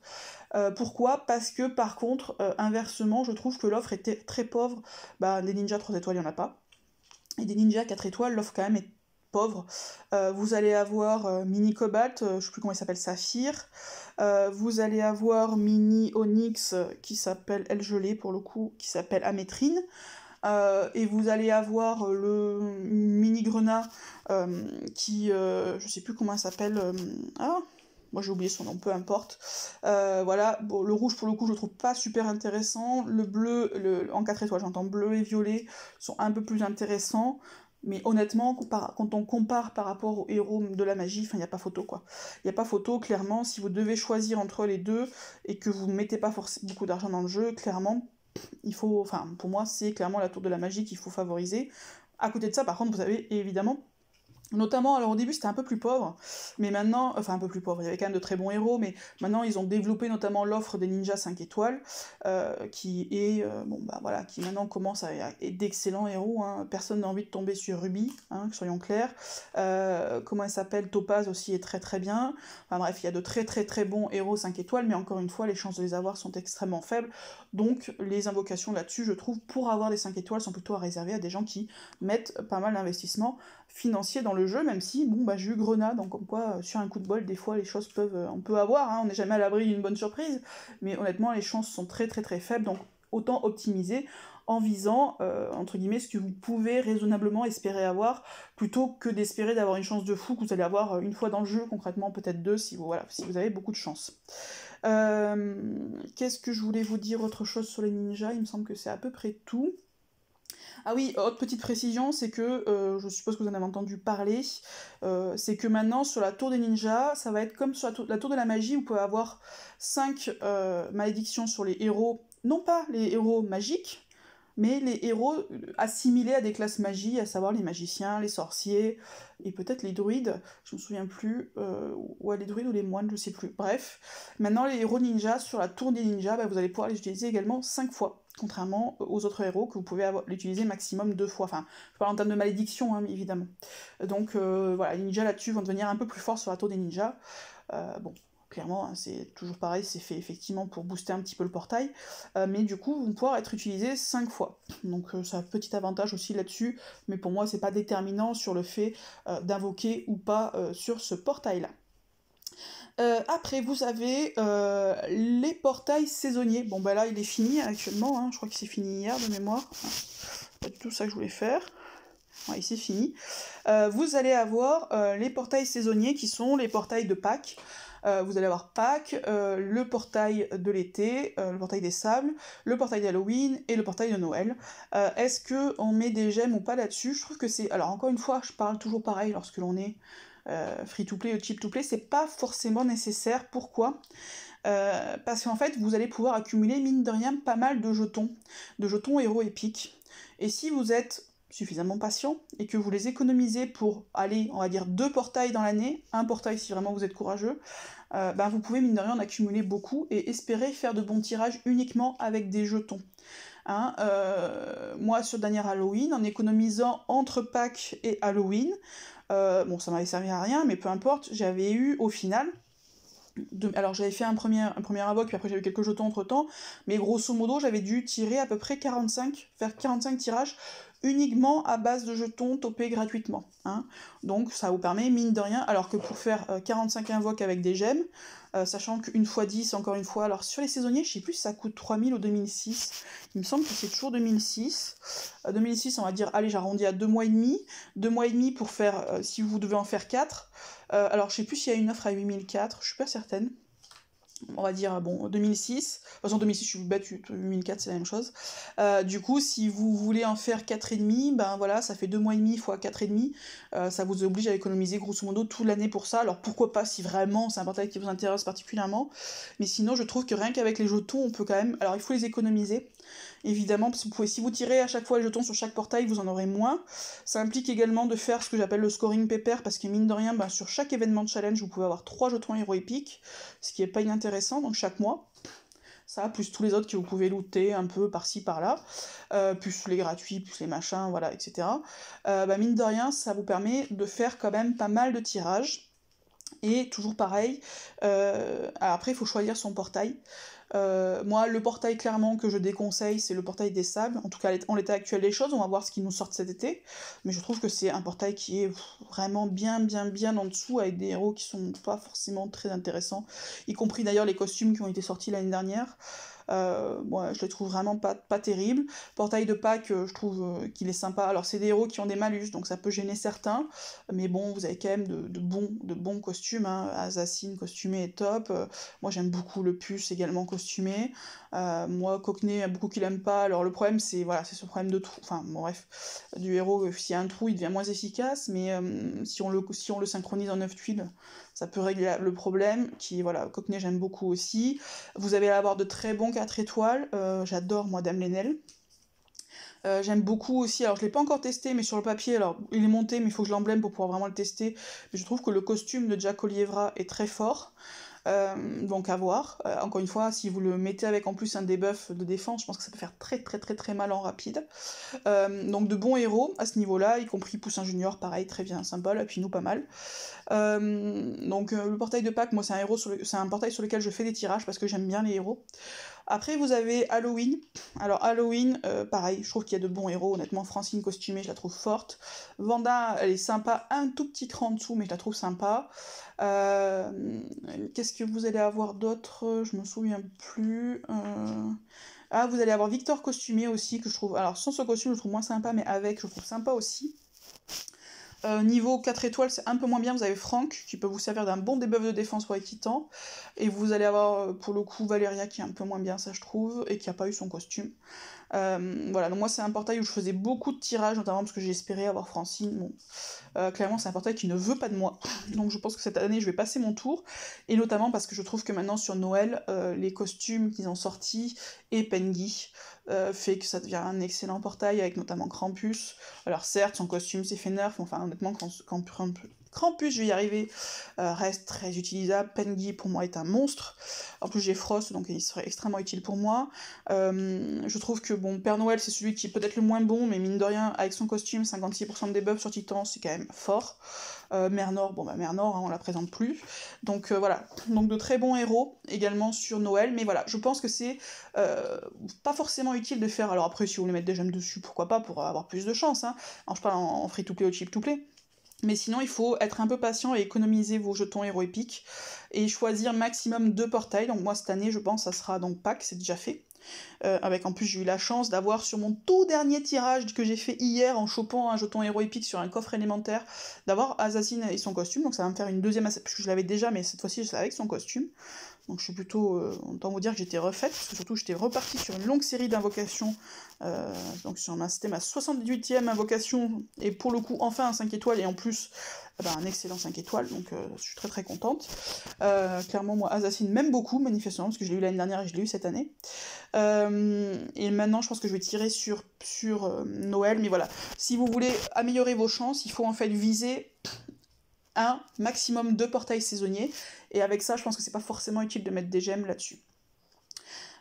Euh, pourquoi Parce que, par contre, euh, inversement, je trouve que l'offre était très pauvre. Bah, des ninjas 3 étoiles, il n'y en a pas. Et des ninjas 4 étoiles, l'offre quand même est pauvre. vous allez avoir Mini Cobalt, je ne sais plus comment il s'appelle, Saphir. vous allez avoir Mini Onyx, qui s'appelle, elle gelée pour le coup, qui s'appelle Amétrine. Euh, et vous allez avoir euh, le mini grenat euh, qui, je sais plus comment il s'appelle, ah, moi j'ai oublié son nom, peu importe. voilà, bon, le rouge pour le coup je le trouve pas super intéressant, le bleu, le, en 4 étoiles j'entends bleu et violet sont un peu plus intéressants, mais honnêtement, quand on compare par rapport aux héros de la magie, il n'y a pas photo quoi. Il n'y a pas photo, clairement, si vous devez choisir entre les deux et que vous ne mettez pas beaucoup d'argent dans le jeu, clairement, il faut, enfin pour moi c'est clairement la tour de la magie qu'il faut favoriser. À côté de ça, par contre, vous avez évidemment Notamment, alors au début c'était un peu plus pauvre, mais maintenant, enfin un peu plus pauvre, il y avait quand même de très bons héros, mais maintenant ils ont développé notamment l'offre des ninjas 5 étoiles, euh, qui est, euh, bon bah voilà, qui maintenant commence à, être d'excellents héros, hein. personne n'a envie de tomber sur Ruby, hein, soyons clairs. Euh, comment elle s'appelle Topaz aussi est très très bien. Enfin bref, il y a de très très très bons héros 5 étoiles, mais encore une fois, les chances de les avoir sont extrêmement faibles, donc les invocations là-dessus, je trouve, pour avoir des 5 étoiles sont plutôt à réserver à des gens qui mettent pas mal d'investissement financier dans le jeu, même si bon bah j'ai eu Grenade, donc hein, comme quoi euh, sur un coup de bol des fois les choses peuvent euh, on peut avoir, hein, on n'est jamais à l'abri d'une bonne surprise, mais honnêtement les chances sont très très très faibles, donc autant optimiser en visant euh, entre guillemets ce que vous pouvez raisonnablement espérer avoir, plutôt que d'espérer d'avoir une chance de fou que vous allez avoir une fois dans le jeu, concrètement peut-être deux si vous voilà si vous avez beaucoup de chance. Qu'est-ce que je voulais vous dire autre chose sur les ninjas Il me semble que c'est à peu près tout. Ah oui, autre petite précision, c'est que, euh, je suppose que vous en avez entendu parler, euh, c'est que maintenant sur la tour des ninjas, ça va être comme sur la tour, de la magie, vous pouvez avoir 5 euh, malédictions sur les héros, non pas les héros magiques, mais les héros euh, assimilés à des classes magie, à savoir les magiciens, les sorciers, et peut-être les druides, je me souviens plus, euh, ou les druides ou les moines, je sais plus. Bref, maintenant les héros ninjas, sur la tour des ninjas, bah, vous allez pouvoir les utiliser également 5 fois, contrairement euh, aux autres héros que vous pouvez l'utiliser maximum 2 fois. Enfin, je parle en termes de malédiction, hein, évidemment. Donc voilà, les ninjas là-dessus vont devenir un peu plus forts sur la tour des ninjas. bon, clairement, hein, c'est toujours pareil, c'est fait effectivement pour booster un petit peu le portail, euh, mais du coup, vont pouvoir être utilisés 5 fois. Donc euh, ça a un petit avantage aussi là-dessus, mais pour moi, c'est pas déterminant sur le fait euh, d'invoquer ou pas sur ce portail-là. après, vous avez les portails saisonniers. Bon, ben là, il est fini hein, actuellement. Hein. Je crois que c'est fini hier de mémoire. Ah, pas du tout ça que je voulais faire. Oui, c'est fini. vous allez avoir les portails saisonniers qui sont les portails de Pâques. Euh, vous allez avoir Pâques, euh, le portail de l'été, euh, le portail des sables, le portail d'Halloween et le portail de Noël. Est-ce que on met des gemmes ou pas là-dessus Je trouve que c'est... Alors encore une fois, je parle toujours pareil lorsque l'on est... free to play ou cheap to play, c'est pas forcément nécessaire. Pourquoi Parce qu'en fait, vous allez pouvoir accumuler, mine de rien, pas mal de jetons, de jetons héros épiques. Et si vous êtes suffisamment patient et que vous les économisez pour aller, on va dire, deux portails dans l'année, un portail si vraiment vous êtes courageux, euh, bah, vous pouvez mine de rien en accumuler beaucoup et espérer faire de bons tirages uniquement avec des jetons. Hein, euh, moi, sur dernière Halloween, en économisant entre Pâques et Halloween, euh, bon, ça m'avait servi à rien, mais peu importe, j'avais eu au final, alors j'avais fait un premier, un premier invoque, puis après j'ai eu quelques jetons entre temps, mais grosso modo j'avais dû tirer à peu près 45, faire 45 tirages uniquement à base de jetons topés gratuitement. Hein. Donc ça vous permet, mine de rien, alors que pour faire 45 euh, invoques avec des gemmes, euh, sachant qu'une fois 10, encore une fois, alors sur les saisonniers, je sais plus si ça coûte 3000 ou 2006, il me semble que c'est toujours 2006. 2006, euh, on va dire, allez, j'arrondis à 2 mois et demi, 2 mois et demi pour faire, si vous devez en faire 4, alors je sais plus s'il y a une offre à 8004, je suis pas certaine, on va dire, bon, 2006. De toute façon, 2006, je suis battue. 2004, c'est la même chose. Euh, du coup, si vous voulez en faire 4,5, ben voilà, ça fait 2 mois et demi fois 4,5. demi euh, ça vous oblige à économiser grosso modo toute l'année pour ça. Alors pourquoi pas si vraiment c'est un portail qui vous intéresse particulièrement. Mais sinon, je trouve que rien qu'avec les jetons, on peut quand même. Alors il faut les économiser. Évidemment, vous si vous tirez à chaque fois le jeton sur chaque portail, vous en aurez moins. Ça implique également de faire ce que j'appelle le scoring paper, parce que mine de rien, bah, sur chaque événement de challenge, vous pouvez avoir 3 jetons héros épiques, ce qui n'est pas inintéressant, donc chaque mois. Ça, plus tous les autres que vous pouvez looter un peu par-ci par-là, euh, plus les gratuits, plus les machins, voilà, etc. Euh, bah, mine de rien, ça vous permet de faire quand même pas mal de tirages. Et toujours pareil, euh, après il faut choisir son portail. Euh, moi, le portail clairement que je déconseille, c'est le portail des sables. En tout cas, en l'état actuel des choses, on va voir ce qui nous sort cet été. Mais je trouve que c'est un portail qui est vraiment bien, bien, bien en dessous, avec des héros qui sont pas forcément très intéressants, y compris d'ailleurs les costumes qui ont été sortis l'année dernière. Euh, je le trouve vraiment pas, pas terrible. Portail de Pâques, euh, je trouve euh, qu'il est sympa. Alors, c'est des héros qui ont des malus, donc ça peut gêner certains. Mais bon, vous avez quand même de, bons, de bons costumes. Hein. costumé est top. Euh, moi, j'aime beaucoup le puce également costumé. moi, Cockney, beaucoup qui l'aime pas. Alors, le problème, c'est voilà, c'est ce problème de trou. Enfin, bon, bref, du héros, s'il y a un trou, il devient moins efficace. Mais si, on le, si on le synchronise en 9 tuiles, ça peut régler le problème. Qui, voilà, Cockney, j'aime beaucoup aussi. Vous allez avoir de très bons 4 étoiles. Euh, j'adore, moi, Dame Lenel. Euh, j'aime beaucoup aussi, alors je ne l'ai pas encore testé, mais sur le papier, alors il est monté, mais il faut que je l'emblème pour pouvoir vraiment le tester. Mais je trouve que le costume de Jack Olievra est très fort. Euh, donc à voir. encore une fois, si vous le mettez avec en plus un debuff de défense, je pense que ça peut faire très très très très mal en rapide. donc de bons héros à ce niveau-là, y compris Poussin Junior, pareil, très bien symbole, et puis nous pas mal. donc le portail de pack, moi c'est un héros, c'est un portail sur lequel je fais des tirages parce que j'aime bien les héros. Après, vous avez Halloween. Alors, Halloween, euh, pareil, je trouve qu'il y a de bons héros. Honnêtement, Francine costumée, je la trouve forte. Vanda, elle est sympa, un tout petit cran en dessous, mais je la trouve sympa. Euh, qu'est-ce que vous allez avoir d'autre Je me souviens plus. Euh, ah, vous allez avoir Victor costumé aussi, que je trouve. Alors, sans ce costume, je trouve moins sympa, mais avec, je trouve sympa aussi. Euh, niveau 4 étoiles, c'est un peu moins bien. Vous avez Franck qui peut vous servir d'un bon debuff de défense pour équitant. Et vous allez avoir euh, pour le coup Valeria qui est un peu moins bien, ça je trouve, et qui n'a pas eu son costume. Euh, voilà, donc moi c'est un portail où je faisais beaucoup de tirages, notamment parce que j'espérais avoir Francine. Bon, euh, clairement c'est un portail qui ne veut pas de moi. Donc je pense que cette année je vais passer mon tour. Et notamment parce que je trouve que maintenant sur Noël, euh, les costumes qu'ils ont sortis et Penguy fait que ça devient un excellent portail avec notamment Krampus. Alors certes, son costume c'est nerf enfin honnêtement, Krampus, Campus, je vais y arriver, euh, reste très utilisable. Pengi pour moi est un monstre. En plus j'ai Frost, donc il serait extrêmement utile pour moi. Euh, je trouve que bon, Père Noël c'est celui qui est peut-être le moins bon, mais mine de rien, avec son costume, 56% de debuff sur Titan, c'est quand même fort. Euh, Mère Nord, bon bah Mère Nord, hein, on la présente plus. Donc voilà, donc de très bons héros également sur Noël, mais voilà, je pense que c'est pas forcément utile de faire. Alors après, si vous voulez mettre des gemmes dessus, pourquoi pas, pour avoir plus de chance. Hein. Alors je parle en, free to play ou chip to play mais sinon, il faut être un peu patient et économiser vos jetons héros épiques et choisir maximum deux portails. Donc moi, cette année, je pense, ça sera donc Pâques, c'est déjà fait. Euh, avec en plus, j'ai eu la chance d'avoir sur mon tout dernier tirage que j'ai fait hier en chopant un jeton héros épique sur un coffre élémentaire, d'avoir Assassin et son costume. Donc ça va me faire une deuxième, parce que je l'avais déjà, mais cette fois-ci, je avec son costume. Donc je suis plutôt, On euh, de vous dire que j'étais refaite, parce que surtout j'étais repartie sur une longue série d'invocations. Euh, donc c'était ma 78e invocation, et pour le coup enfin un 5 étoiles, et en plus eh ben, un excellent 5 étoiles, donc euh, je suis très très contente. clairement moi Assassin m'aime beaucoup, manifestement, parce que je l'ai eu l'année dernière et je l'ai eu cette année. et maintenant je pense que je vais tirer sur, sur Noël, mais voilà. Si vous voulez améliorer vos chances, il faut en fait viser un, maximum deux portails saisonniers. Et avec ça, je pense que c'est pas forcément utile de mettre des gemmes là-dessus.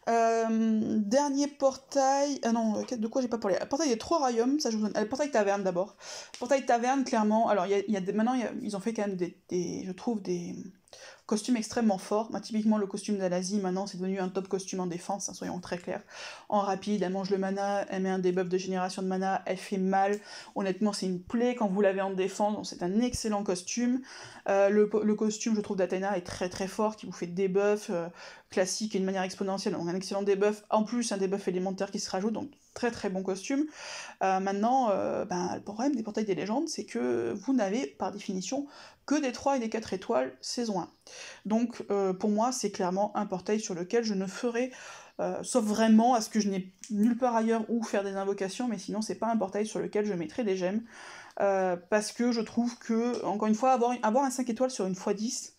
Euh, dernier portail. Ah non, euh, de quoi j'ai pas parlé Portail des trois royaumes, ça je vous donne. Le euh, portail taverne d'abord. Portail taverne, clairement. Alors, il y a, maintenant, ils ont fait quand même des... je trouve, des, Costume extrêmement fort. typiquement, le costume d'Alasie, maintenant, c'est devenu un top costume en défense, hein, soyons très clairs. En rapide, elle mange le mana, elle met un debuff de génération de mana, elle fait mal. Honnêtement, c'est une plaie quand vous l'avez en défense, c'est un excellent costume. Euh, le, costume, je trouve, d'Athéna est très très fort, qui vous fait debuff euh, classique et de manière exponentielle. Donc, un excellent debuff. En plus, un debuff élémentaire qui se rajoute, donc très très bon costume. Euh, maintenant, ben, le problème des portails des légendes, c'est que vous n'avez, par définition, que des 3 et des 4 étoiles saison 1. Donc euh, pour moi, c'est clairement un portail sur lequel je ne ferai, euh, sauf vraiment à ce que je n'ai nulle part ailleurs où faire des invocations, mais sinon c'est pas un portail sur lequel je mettrai des gemmes. Euh, parce que je trouve que, encore une fois, avoir, avoir un 5 étoiles sur une fois 10,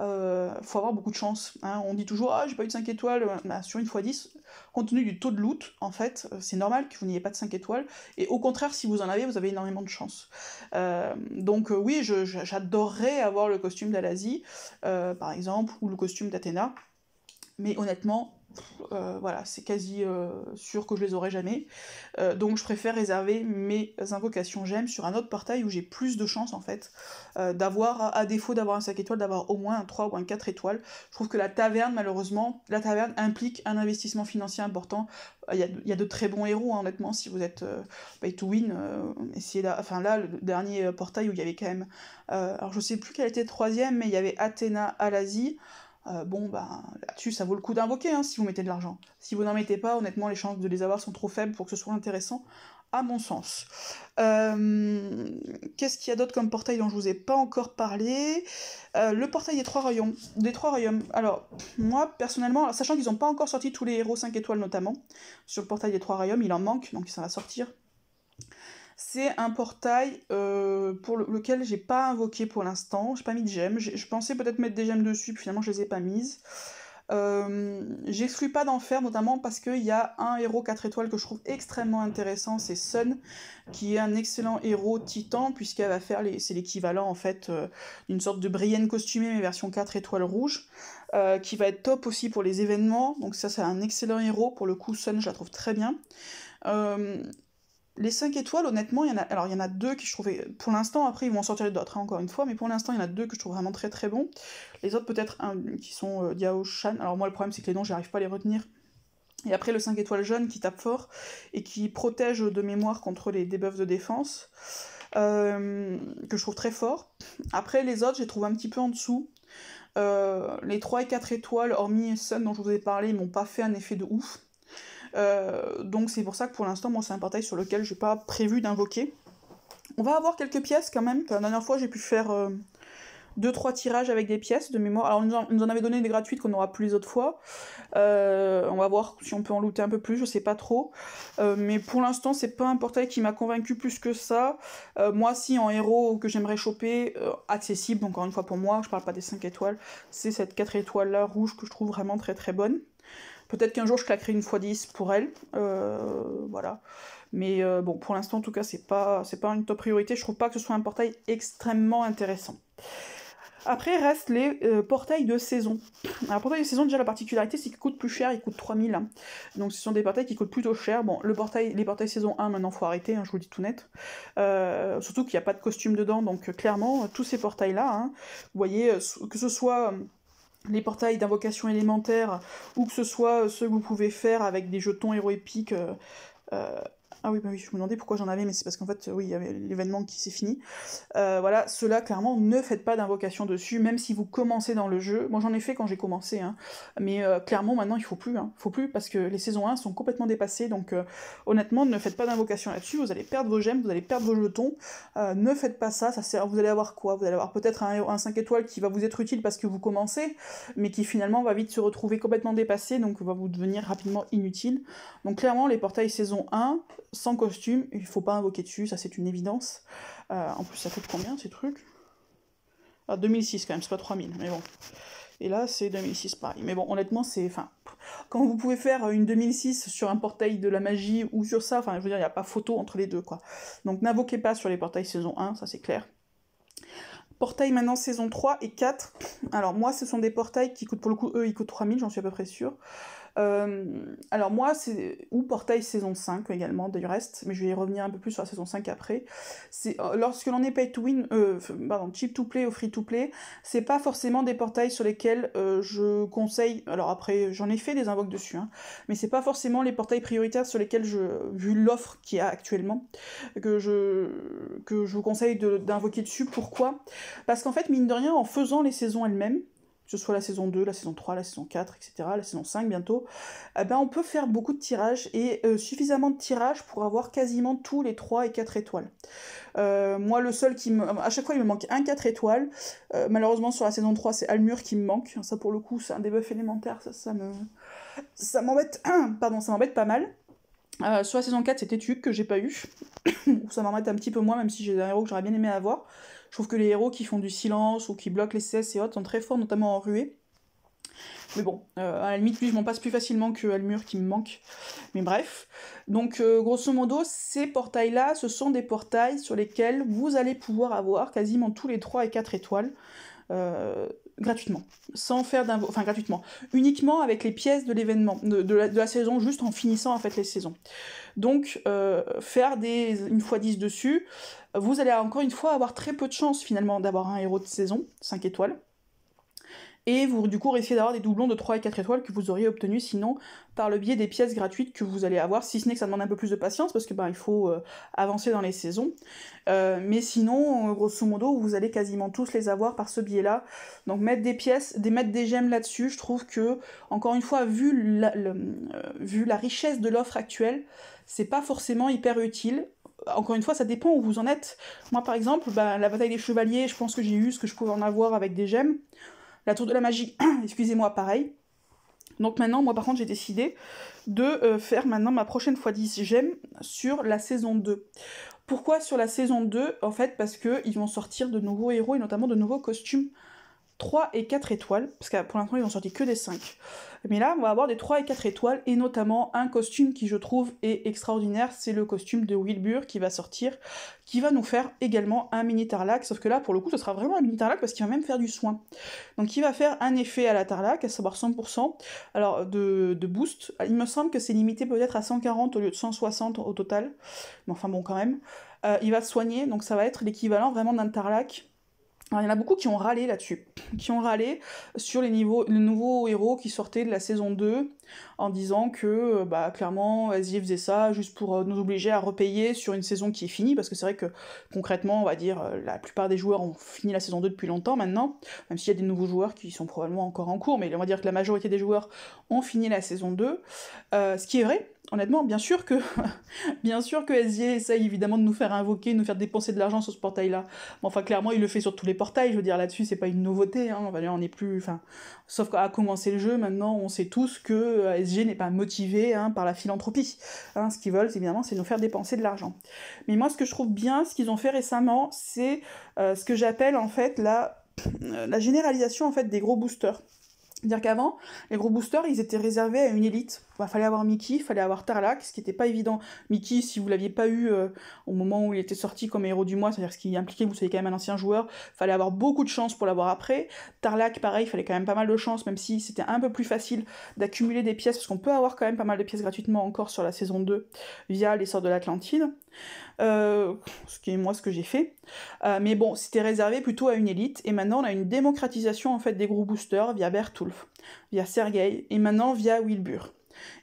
euh, faut avoir beaucoup de chance. Hein. On dit toujours, ah, j'ai pas eu de 5 étoiles euh, bah, sur une fois 10. Compte tenu du taux de loot, en fait, euh, c'est normal que vous n'ayez pas de 5 étoiles. Et au contraire, si vous en avez, vous avez énormément de chance. Euh, donc, oui, j'adorerais avoir le costume d'Alasie, par exemple, ou le costume d'Athéna. Mais honnêtement, euh, voilà, c'est quasi euh, sûr que je les aurai jamais. Euh, donc je préfère réserver mes invocations j'aime sur un autre portail où j'ai plus de chance en fait d'avoir, à défaut d'avoir un 5 étoiles, d'avoir au moins un 3 ou un 4 étoiles. Je trouve que la taverne, malheureusement, la taverne implique un investissement financier important. Il y, a, de très bons héros, hein, honnêtement, si vous êtes pay to win. essayez là, enfin là, le dernier portail où il y avait quand même. alors je sais plus quelle était le troisième, mais il y avait Athéna Alasie. Euh, bon, ben, là-dessus, ça vaut le coup d'invoquer hein, si vous mettez de l'argent. Si vous n'en mettez pas, honnêtement, les chances de les avoir sont trop faibles pour que ce soit intéressant, à mon sens. Euh, qu'est-ce qu'il y a d'autre comme portail dont je vous ai pas encore parlé euh, Le portail des trois royaumes. Des trois royaumes. Alors, moi, personnellement, sachant qu'ils n'ont pas encore sorti tous les héros 5 étoiles, notamment, sur le portail des trois royaumes, il en manque, donc ça va sortir. C'est un portail euh, pour lequel j'ai pas invoqué pour l'instant. J'ai pas mis de gemmes. Je pensais peut-être mettre des gemmes dessus, puis finalement je les ai pas mises. Euh, j'exclus pas d'en faire, notamment parce qu'il y a un héros 4 étoiles que je trouve extrêmement intéressant, c'est Sun, qui est un excellent héros titan, puisqu'elle va faire, c'est l'équivalent en fait euh, d'une sorte de Brienne costumée, mais version 4 étoiles rouge, qui va être top aussi pour les événements, donc ça c'est un excellent héros, pour le coup Sun je la trouve très bien. Les 5 étoiles, honnêtement, il y en a, alors il y en a deux que je trouvais, pour l'instant, après ils vont en sortir d'autres, hein, encore une fois, mais pour l'instant il y en a deux que je trouve vraiment très très bons. Les autres peut-être qui sont euh, Shan, alors moi le problème c'est que les noms j'arrive pas à les retenir. Et après le 5 étoiles jeune qui tape fort et qui protège de mémoire contre les debuffs de défense, euh, que je trouve très fort. Après les autres, j'ai trouvé un petit peu en dessous. Euh, les 3 et 4 étoiles, hormis Sun dont je vous ai parlé, ils m'ont pas fait un effet de ouf. Euh, donc c'est pour ça que pour l'instant, moi, c'est un portail sur lequel je n'ai pas prévu d'invoquer. On va avoir quelques pièces quand même. La dernière fois, j'ai pu faire 2-3 euh, tirages avec des pièces de mémoire. Alors, on nous en avait donné des gratuites qu'on n'aura plus les autres fois. Euh, on va voir si on peut en looter un peu plus, je sais pas trop. mais pour l'instant, c'est pas un portail qui m'a convaincu plus que ça. moi, si en héros que j'aimerais choper, accessible, encore une fois pour moi, je parle pas des 5 étoiles, c'est cette 4 étoiles là rouge que je trouve vraiment très très bonne. Peut-être qu'un jour je claquerai une fois 10 pour elle. Euh, voilà. Mais euh, bon, pour l'instant, en tout cas, c'est pas, c'est pas une top priorité. Je trouve pas que ce soit un portail extrêmement intéressant. Après, restent les euh, portails de saison. Alors, portail de saison, déjà, la particularité, c'est qu'ils coûtent plus cher, ils coûtent 3000. Donc, ce sont des portails qui coûtent plutôt cher. Bon, le portail, les portails saison 1, maintenant, faut arrêter, hein, je vous le dis tout net. surtout qu'il n'y a pas de costume dedans, donc, clairement, tous ces portails-là, hein, vous voyez, que ce soit les portails d'invocation élémentaire, ou que ce soit ceux que vous pouvez faire avec des jetons héros épiques... Euh, euh, ah oui, bah je me demandais pourquoi j'en avais, mais c'est parce qu'en fait, euh, oui, il y avait l'événement qui s'est fini. Euh, voilà, cela, clairement, ne faites pas d'invocation dessus, même si vous commencez dans le jeu. Moi, j'en ai fait quand j'ai commencé, hein. mais euh, clairement, maintenant, il faut plus. Hein, faut plus, parce que les saisons 1 sont complètement dépassées, donc honnêtement, ne faites pas d'invocation là-dessus, vous allez perdre vos gemmes, vous allez perdre vos jetons. ne faites pas ça, ça sert, vous allez avoir quoi Vous allez avoir peut-être un, un 5 étoiles qui va vous être utile parce que vous commencez, mais qui finalement va vite se retrouver complètement dépassé, donc va vous devenir rapidement inutile. Donc clairement, les portails saison 1, sans costume, il faut pas invoquer dessus, ça c'est une évidence. Euh, en plus, ça coûte combien ces trucs ah, 2006 quand même, c'est pas 3000, mais bon. Et là, c'est 2006 pareil. Mais bon, honnêtement, c'est. Enfin, quand vous pouvez faire une 2006 sur un portail de la magie ou sur ça, enfin, je veux dire, il n'y a pas photo entre les deux, quoi. Donc, n'invoquez pas sur les portails saison 1, ça c'est clair. Portail maintenant saison 3 et 4. Alors, moi, ce sont des portails qui coûtent, pour le coup, eux, ils coûtent 3000, j'en suis à peu près sûre. Euh, alors moi, c'est ou Portail saison 5 également du reste, mais je vais y revenir un peu plus sur la saison 5 après. C'est euh, lorsque l'on est pay to win, euh, pardon, cheap to play ou free to play, c'est pas forcément des portails sur lesquels euh, je conseille. Alors après, j'en ai fait des invoques dessus, hein, mais c'est pas forcément les portails prioritaires sur lesquels je, vu l'offre qu'il y a actuellement, que je que je vous conseille d'invoquer dessus. Pourquoi Parce qu'en fait, mine de rien, en faisant les saisons elles-mêmes, que ce soit la saison 2, la saison 3, la saison 4, etc., la saison 5 bientôt, eh ben, on peut faire beaucoup de tirages et euh, suffisamment de tirages pour avoir quasiment tous les 3 et 4 étoiles. Euh, moi, le seul qui me. À chaque fois, il me manque un 4 étoiles. Euh, malheureusement, sur la saison 3, c'est Almur qui me manque. Ça, pour le coup, c'est un debuff élémentaire. Ça, ça me. Ça m'embête. Pardon, ça m'embête pas mal. Euh, sur la saison 4, c'est Tuc que j'ai pas eu. ça m'embête un petit peu moins, même si j'ai des héros que j'aurais bien aimé avoir. Je trouve que les héros qui font du silence ou qui bloquent les CS et autres sont très forts, notamment en ruée. Mais bon, euh, à la limite, je m'en passe plus facilement que mur qui me manque. Mais bref. Donc, euh, grosso modo, ces portails-là, ce sont des portails sur lesquels vous allez pouvoir avoir quasiment tous les 3 et 4 étoiles. Euh, gratuitement, sans faire d'un, Enfin, gratuitement. Uniquement avec les pièces de l'événement, de, la, saison, juste en finissant, en fait, les saisons. Donc, faire des une fois 10 dessus, vous allez encore une fois avoir très peu de chance finalement d'avoir un héros de saison, 5 étoiles. Et vous du coup risquez d'avoir des doublons de 3 et 4 étoiles que vous auriez obtenus sinon par le biais des pièces gratuites que vous allez avoir, si ce n'est que ça demande un peu plus de patience parce que ben, il faut euh, avancer dans les saisons. Euh, mais sinon, euh, grosso modo, vous allez quasiment tous les avoir par ce biais-là. Donc mettre des pièces, des, mettre des gemmes là-dessus, je trouve que, encore une fois, vu vu la richesse de l'offre actuelle, c'est pas forcément hyper utile encore une fois, ça dépend où vous en êtes. Moi, par exemple, bah, la bataille des chevaliers, je pense que j'ai eu ce que je pouvais en avoir avec des gemmes. La tour de la magie, excusez-moi, pareil. Donc maintenant, moi par contre, j'ai décidé de euh, faire maintenant ma prochaine fois 10 gemmes sur la saison 2. Pourquoi sur la saison 2 En fait, parce qu'ils vont sortir de nouveaux héros et notamment de nouveaux costumes. 3 et 4 étoiles, parce que pour l'instant ils ont sorti que des 5. Mais là, on va avoir des 3 et 4 étoiles, et notamment un costume qui je trouve est extraordinaire, c'est le costume de Wilbur qui va sortir, qui va nous faire également un mini tarlac, sauf que là pour le coup ce sera vraiment un mini tarlac parce qu'il va même faire du soin. Donc il va faire un effet à la tarlac, à savoir 100%, alors de, boost, il me semble que c'est limité peut-être à 140 au lieu de 160 au total, mais enfin bon quand même. Euh, il va soigner, donc ça va être l'équivalent vraiment d'un tarlac alors, il y en a beaucoup qui ont râlé là-dessus, qui ont râlé sur les, niveaux, nouveaux héros qui sortaient de la saison 2 en disant que, euh, bah, clairement, y faisait ça juste pour euh, nous obliger à repayer sur une saison qui est finie, parce que c'est vrai que concrètement, on va dire, euh, la plupart des joueurs ont fini la saison 2 depuis longtemps maintenant, même s'il y a des nouveaux joueurs qui sont probablement encore en cours, mais on va dire que la majorité des joueurs ont fini la saison 2, ce qui est vrai, honnêtement, bien sûr que, bien sûr que essaye évidemment de nous faire invoquer, de nous faire dépenser de l'argent sur ce portail-là. enfin, clairement, il le fait sur tous les portails. Je veux dire, là-dessus, c'est pas une nouveauté. Hein. on plus, enfin, sauf qu'à commencer le jeu, maintenant, on sait tous que euh, SG n'est pas motivé hein, par la philanthropie. Hein. ce qu'ils veulent, évidemment, c'est nous faire dépenser de l'argent. Mais moi, ce que je trouve bien, ce qu'ils ont fait récemment, c'est euh, ce que j'appelle en fait la, euh, la généralisation en fait des gros boosters. C'est-à-dire qu'avant, les gros boosters, ils étaient réservés à une élite. Il bah, fallait avoir Mickey, il fallait avoir Tarlac, ce qui n'était pas évident. Mickey, si vous l'aviez pas eu euh, au moment où il était sorti comme héros du mois, c'est-à-dire ce qui impliquait que vous soyez quand même un ancien joueur, il fallait avoir beaucoup de chance pour l'avoir après. Tarlac, pareil, il fallait quand même pas mal de chance, même si c'était un peu plus facile d'accumuler des pièces, parce qu'on peut avoir quand même pas mal de pièces gratuitement encore sur la saison 2 via l'essor de l'Atlantide. Euh, ce qui est moi ce que j'ai fait. Euh, mais bon, c'était réservé plutôt à une élite, et maintenant on a une démocratisation en fait des gros boosters via Bertulf, via Sergei, et maintenant via Wilbur.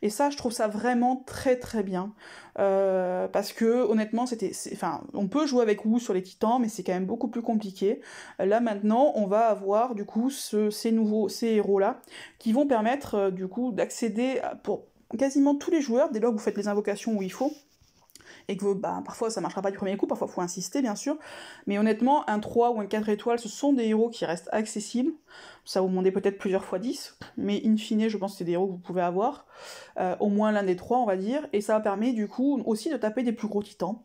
Et ça, je trouve ça vraiment très très bien. Euh, parce que honnêtement, c'était, enfin, on peut jouer avec vous sur les Titans, mais c'est quand même beaucoup plus compliqué. Là maintenant, on va avoir du coup ces nouveaux, ces héros là, qui vont permettre du coup d'accéder pour quasiment tous les joueurs dès lors que vous faites les invocations où il faut et que bah, parfois ça marchera pas du premier coup, parfois faut insister bien sûr, mais honnêtement, un 3 ou un 4 étoiles, ce sont des héros qui restent accessibles, ça vous demandez peut-être plusieurs fois 10, mais in fine, je pense que c'est des héros que vous pouvez avoir, euh, au moins l'un des trois, on va dire, et ça permet du coup aussi de taper des plus gros titans,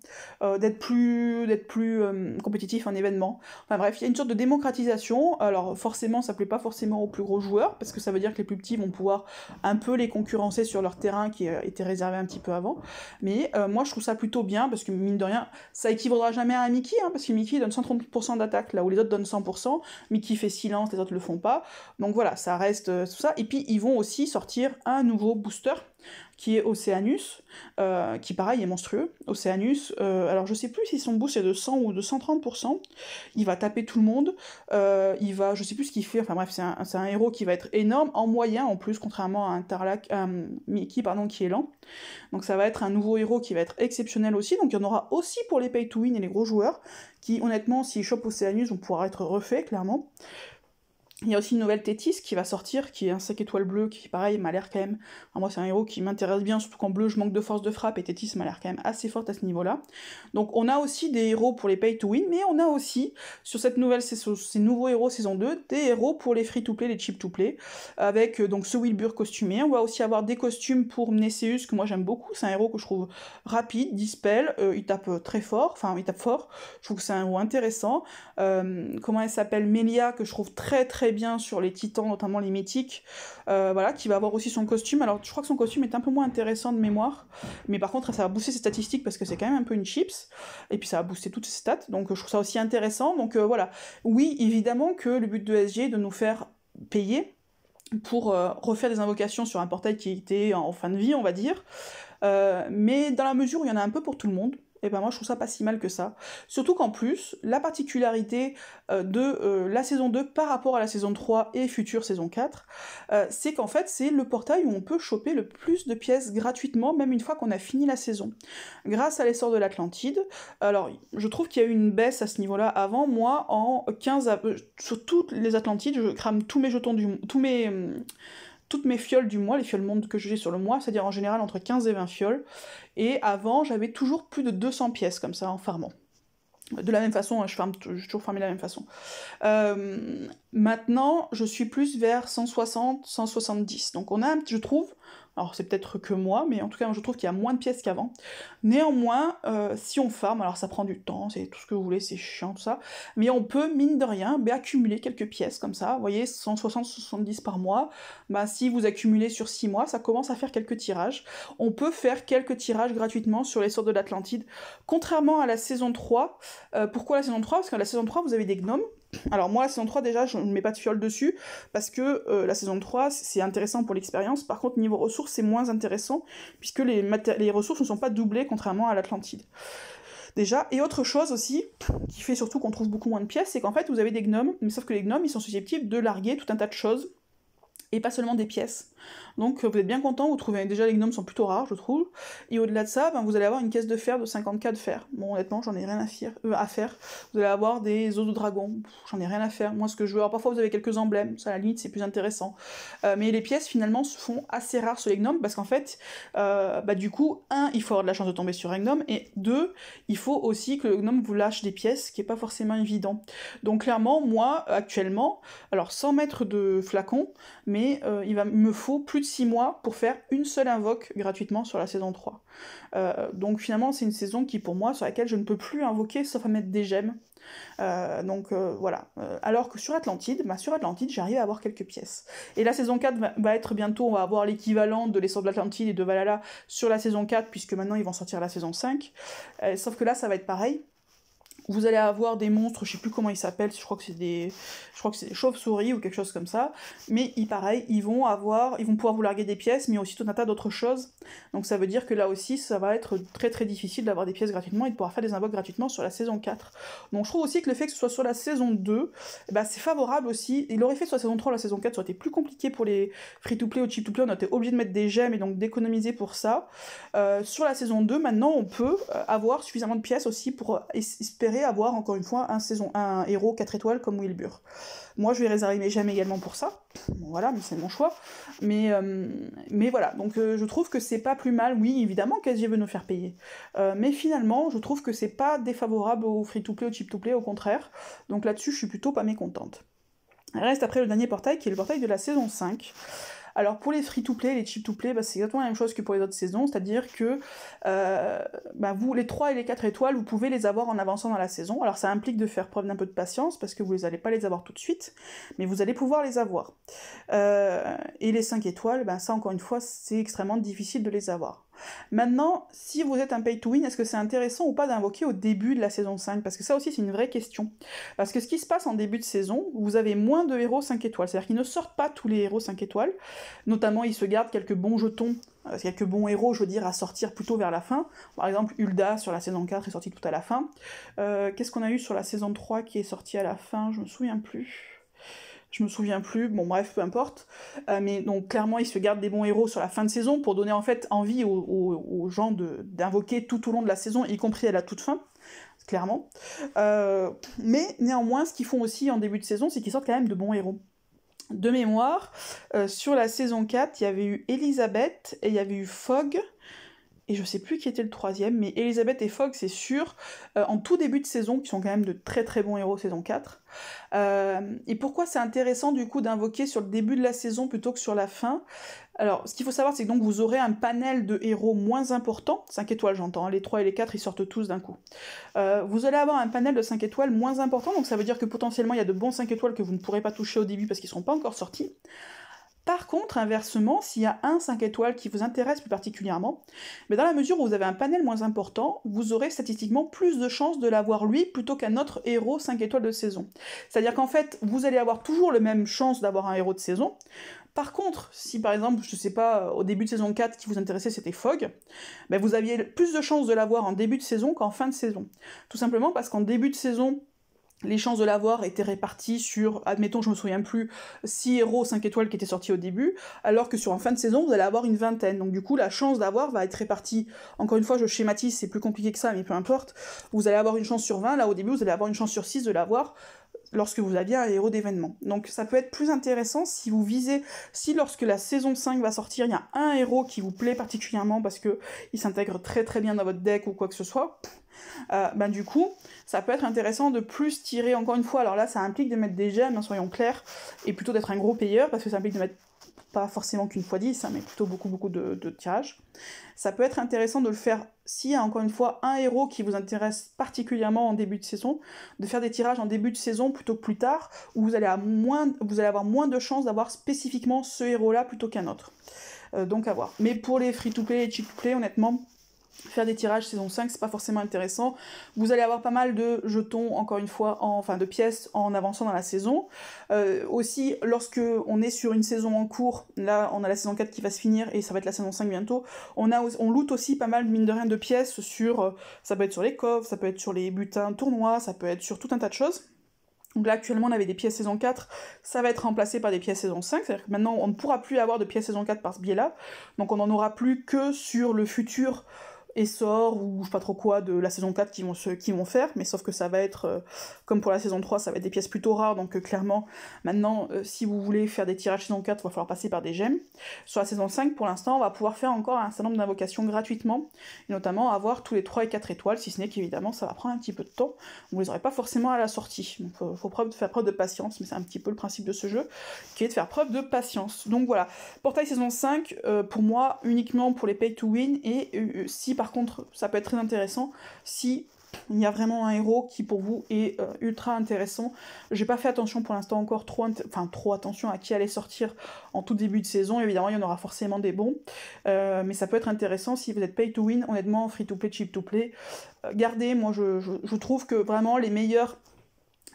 euh, d'être plus, d'être plus euh, compétitif en événement. Enfin bref, il y a une sorte de démocratisation, alors forcément, ça plaît pas forcément aux plus gros joueurs, parce que ça veut dire que les plus petits vont pouvoir un peu les concurrencer sur leur terrain qui était réservé un petit peu avant, mais moi je trouve ça plutôt bien, parce que mine de rien, ça équivaudra jamais à un Mickey, hein, parce que Mickey donne 130% d'attaque, là où les autres donnent 100%, Mickey fait silence, les autres le font pas, donc voilà, ça reste euh, ça, et puis ils vont aussi sortir un nouveau booster, qui est Océanus, euh, qui pareil est monstrueux. Océanus, euh, alors je sais plus si son boost est de 100 ou de 130%, il va taper tout le monde, euh, il va, je sais plus ce qu'il fait, enfin bref, c'est un, héros qui va être énorme, en moyen en plus, contrairement à un Tarlac, Mickey, pardon, qui est lent. Donc ça va être un nouveau héros qui va être exceptionnel aussi, donc il y en aura aussi pour les pay to win et les gros joueurs, qui honnêtement, s'ils chopent Océanus, vont pouvoir être refait, clairement. Il y a aussi une nouvelle Tétis qui va sortir, qui est un 5 étoile bleu, qui pareil m'a l'air quand même. moi c'est un héros qui m'intéresse bien, surtout qu'en bleu je manque de force de frappe et Tétis m'a l'air quand même assez forte à ce niveau-là. Donc on a aussi des héros pour les pay to win, mais on a aussi sur cette nouvelle, ces nouveaux héros saison 2, des héros pour les free to play, les cheap to play, avec euh, donc ce Wilbur costumé. On va aussi avoir des costumes pour Mneseus que moi j'aime beaucoup, c'est un héros que je trouve rapide, dispel, euh, il tape euh, très fort, enfin il tape fort, je trouve que c'est un héros intéressant. comment elle s'appelle Melia que je trouve très très bien sur les titans, notamment les mythiques, euh, voilà, qui va avoir aussi son costume. Alors je crois que son costume est un peu moins intéressant de mémoire, mais par contre ça va booster ses statistiques parce que c'est quand même un peu une chips, et puis ça va booster toutes ses stats, donc euh, je trouve ça aussi intéressant. Donc euh, voilà, oui, évidemment que le but de SG est de nous faire payer pour refaire des invocations sur un portail qui était en fin de vie, on va dire, mais dans la mesure où il y en a un peu pour tout le monde, et eh ben, moi je trouve ça pas si mal que ça. Surtout qu'en plus, la particularité euh, de euh, la saison 2 par rapport à la saison 3 et future saison 4, euh, c'est qu'en fait c'est le portail où on peut choper le plus de pièces gratuitement, même une fois qu'on a fini la saison. Grâce à l'essor de l'Atlantide, alors je trouve qu'il y a eu une baisse à ce niveau-là avant, moi en 15... sur toutes les Atlantides, je crame tous mes jetons du... tous mes toutes mes fioles du mois, les fioles monde que j'ai sur le mois, c'est-à-dire en général entre 15 et 20 fioles. Et avant, j'avais toujours plus de 200 pièces comme ça en farmant. De la même façon, hein, je ferme toujours farmé de la même façon. Euh, maintenant, je suis plus vers 160, 170. Donc on a, je trouve, alors c'est peut-être que moi, mais en tout cas je trouve qu'il y a moins de pièces qu'avant. Néanmoins, euh, si on farme, alors ça prend du temps, c'est tout ce que vous voulez, c'est chiant tout ça, mais on peut, mine de rien, bah, accumuler quelques pièces comme ça, vous voyez, 160-70 par mois, bah, si vous accumulez sur 6 mois, ça commence à faire quelques tirages. On peut faire quelques tirages gratuitement sur les sorts de l'Atlantide, contrairement à la saison 3. Euh, pourquoi la saison 3 Parce que la saison 3, vous avez des gnomes, alors moi, la saison 3, déjà, je ne mets pas de fiole dessus, parce que euh, la saison 3, c'est intéressant pour l'expérience. Par contre, niveau ressources, c'est moins intéressant, puisque les, les ressources ne sont pas doublées, contrairement à l'Atlantide. Déjà, et autre chose aussi, qui fait surtout qu'on trouve beaucoup moins de pièces, c'est qu'en fait, vous avez des gnomes, mais sauf que les gnomes, ils sont susceptibles de larguer tout un tas de choses, et pas seulement des pièces. Donc euh, vous êtes bien content, vous trouvez déjà les gnomes sont plutôt rares, je trouve. Et au-delà de ça, ben, vous allez avoir une caisse de fer de 50k de fer. Bon, honnêtement, j'en ai rien à, euh, à, faire. Vous allez avoir des os de dragon, j'en ai rien à faire. Moi, ce que je veux, alors parfois vous avez quelques emblèmes, ça à la limite c'est plus intéressant. Euh, mais les pièces finalement se font assez rares sur les gnomes parce qu'en fait, bah, du coup, un, il faut avoir de la chance de tomber sur un gnome et deux, il faut aussi que le gnome vous lâche des pièces, ce qui est pas forcément évident. Donc clairement, moi actuellement, alors 100 mètres de flacon, mais il va me faut plus de 6 mois pour faire une seule invoque gratuitement sur la saison 3. Euh, donc finalement, c'est une saison qui, pour moi, sur laquelle je ne peux plus invoquer sauf à mettre des gemmes. Euh, donc euh, voilà. alors que sur Atlantide, bah, sur Atlantide, j'arrive à avoir quelques pièces. Et la saison 4 va, être bientôt, on va avoir l'équivalent de l'essor de l'Atlantide et de Valhalla sur la saison 4, puisque maintenant ils vont sortir la saison 5. sauf que là, ça va être pareil vous allez avoir des monstres, je ne sais plus comment ils s'appellent, je crois que c'est des, je crois que c'est des chauves-souris ou quelque chose comme ça, mais pareil, ils vont avoir, ils vont pouvoir vous larguer des pièces, mais aussi tout un tas d'autres choses. Donc ça veut dire que là aussi, ça va être très très difficile d'avoir des pièces gratuitement et de pouvoir faire des invoques gratuitement sur la saison 4. Donc je trouve aussi que le fait que ce soit sur la saison 2, eh bah, ben, c'est favorable aussi. Il aurait fait sur la saison 3 la saison 4, ça aurait été plus compliqué pour les free-to-play ou cheap-to-play, on était obligé de mettre des gemmes et donc d'économiser pour ça. Euh, sur la saison 2, maintenant, on peut euh, avoir suffisamment de pièces aussi pour euh, espérer avoir encore une fois un saison un héros 4 étoiles comme Wilbur. Moi je vais réserver mes également pour ça. voilà, mais c'est mon choix. Mais euh, mais voilà, donc euh, je trouve que c'est pas plus mal. Oui, évidemment qu'Azier veut nous faire payer. Euh, mais finalement, je trouve que c'est pas défavorable au free to play au chip to play au contraire. Donc là-dessus, je suis plutôt pas mécontente. Reste après le dernier portail qui est le portail de la saison 5. Alors pour les free-to-play, les cheap-to-play, bah, c'est exactement la même chose que pour les autres saisons, c'est-à-dire que euh, bah, vous, les 3 et les 4 étoiles, vous pouvez les avoir en avançant dans la saison. Alors ça implique de faire preuve d'un peu de patience, parce que vous les allez pas les avoir tout de suite, mais vous allez pouvoir les avoir. Euh, et les 5 étoiles, bah, ça encore une fois, c'est extrêmement difficile de les avoir. Maintenant, si vous êtes un pay to win, est-ce que c'est intéressant ou pas d'invoquer au début de la saison 5 Parce que ça aussi, c'est une vraie question. Parce que ce qui se passe en début de saison, vous avez moins de héros 5 étoiles. C'est-à-dire qu'ils ne sortent pas tous les héros 5 étoiles. Notamment, ils se gardent quelques bons jetons euh, quelques bons héros, je veux dire, à sortir plutôt vers la fin. Par exemple, Hulda sur la saison 4 est sortie tout à la fin. Euh, qu'est-ce qu'on a eu sur la saison 3 qui est sortie à la fin Je me souviens plus je me souviens plus, bon bref, peu importe. Euh, mais donc clairement, ils se gardent des bons héros sur la fin de saison pour donner en fait envie aux, gens d'invoquer tout au long de la saison, y compris à la toute fin, clairement. Euh, mais néanmoins, ce qu'ils font aussi en début de saison, c'est qu'ils sortent quand même de bons héros. De mémoire, euh, sur la saison 4, il y avait eu Elisabeth et il y avait eu Fogg et je sais plus qui était le troisième, mais Elisabeth et Fogg, c'est sûr, euh, en tout début de saison, qui sont quand même de très très bons héros saison 4. Euh, et pourquoi c'est intéressant du coup d'invoquer sur le début de la saison plutôt que sur la fin Alors, ce qu'il faut savoir, c'est que donc vous aurez un panel de héros moins important, 5 étoiles j'entends, hein. les 3 et les 4 ils sortent tous d'un coup. Euh, vous allez avoir un panel de 5 étoiles moins important, donc ça veut dire que potentiellement il y a de bons 5 étoiles que vous ne pourrez pas toucher au début parce qu'ils ne sont pas encore sortis. Par contre, inversement, s'il y a un 5 étoiles qui vous intéresse plus particulièrement, mais dans la mesure où vous avez un panel moins important, vous aurez statistiquement plus de chances de l'avoir lui plutôt qu'un autre héros 5 étoiles de saison. C'est-à-dire qu'en fait, vous allez avoir toujours le même chance d'avoir un héros de saison. Par contre, si par exemple, je ne sais pas, au début de saison 4, qui vous intéressait c'était Fogg, mais ben vous aviez plus de chances de l'avoir en début de saison qu'en fin de saison. Tout simplement parce qu'en début de saison, les chances de l'avoir étaient réparties sur, admettons, je me souviens plus, 6 héros 5 étoiles qui étaient sortis au début, alors que sur en fin de saison, vous allez avoir une vingtaine. Donc du coup, la chance d'avoir va être répartie. Encore une fois, je schématise, c'est plus compliqué que ça, mais peu importe. Vous allez avoir une chance sur 20, là au début, vous allez avoir une chance sur 6 de l'avoir lorsque vous aviez un héros d'événement. Donc ça peut être plus intéressant si vous visez, si lorsque la saison 5 va sortir, il y a un héros qui vous plaît particulièrement parce que il s'intègre très très bien dans votre deck ou quoi que ce soit, euh, ben du coup, ça peut être intéressant de plus tirer encore une fois. Alors là, ça implique de mettre des gemmes, hein, soyons clairs, et plutôt d'être un gros payeur, parce que ça implique de mettre pas forcément qu'une fois 10, ça hein, mais plutôt beaucoup, beaucoup de, tirages. Ça peut être intéressant de le faire s'il y a encore une fois un héros qui vous intéresse particulièrement en début de saison, de faire des tirages en début de saison plutôt que plus tard, où vous allez, à moins, vous allez avoir moins de chances d'avoir spécifiquement ce héros-là plutôt qu'un autre. Euh, donc à voir. Mais pour les free-to-play et cheap-to-play, honnêtement, faire des tirages saison 5, c'est pas forcément intéressant. Vous allez avoir pas mal de jetons, encore une fois, enfin de pièces en avançant dans la saison. Euh, aussi, lorsque on est sur une saison en cours, là on a la saison 4 qui va se finir et ça va être la saison 5 bientôt, on, a, on loot aussi pas mal, mine de rien, de pièces sur, euh, ça peut être sur les coffres, ça peut être sur les butins tournois, ça peut être sur tout un tas de choses. Donc là, actuellement, on avait des pièces saison 4, ça va être remplacé par des pièces saison 5, c'est-à-dire que maintenant, on ne pourra plus avoir de pièces saison 4 par ce biais-là, donc on n'en aura plus que sur le futur Essor ou je sais pas trop quoi de la saison 4 qui vont, se, qui vont faire, mais sauf que ça va être, euh, comme pour la saison 3, ça va être des pièces plutôt rares, donc euh, clairement, maintenant, euh, si vous voulez faire des tirages saison 4, il va falloir passer par des gemmes. Sur la saison 5, pour l'instant, on va pouvoir faire encore un certain nombre d'invocations gratuitement, et notamment avoir tous les 3 et 4 étoiles, si ce n'est qu'évidemment, ça va prendre un petit peu de temps, vous les aurez pas forcément à la sortie. faut, faut preuve de faire preuve de patience, mais c'est un petit peu le principe de ce jeu, qui est de faire preuve de patience. Donc voilà, Portail saison 5, pour moi, uniquement pour les pay to win, et si par contre, ça peut être très intéressant si il y a vraiment un héros qui pour vous est euh, ultra intéressant. J'ai pas fait attention pour l'instant encore trop, enfin trop attention à qui allait sortir en tout début de saison. Évidemment, il y en aura forcément des bons, euh, mais ça peut être intéressant si vous êtes pay to win, honnêtement, free to play, cheap to play. Euh, gardez, moi je, trouve que vraiment les meilleurs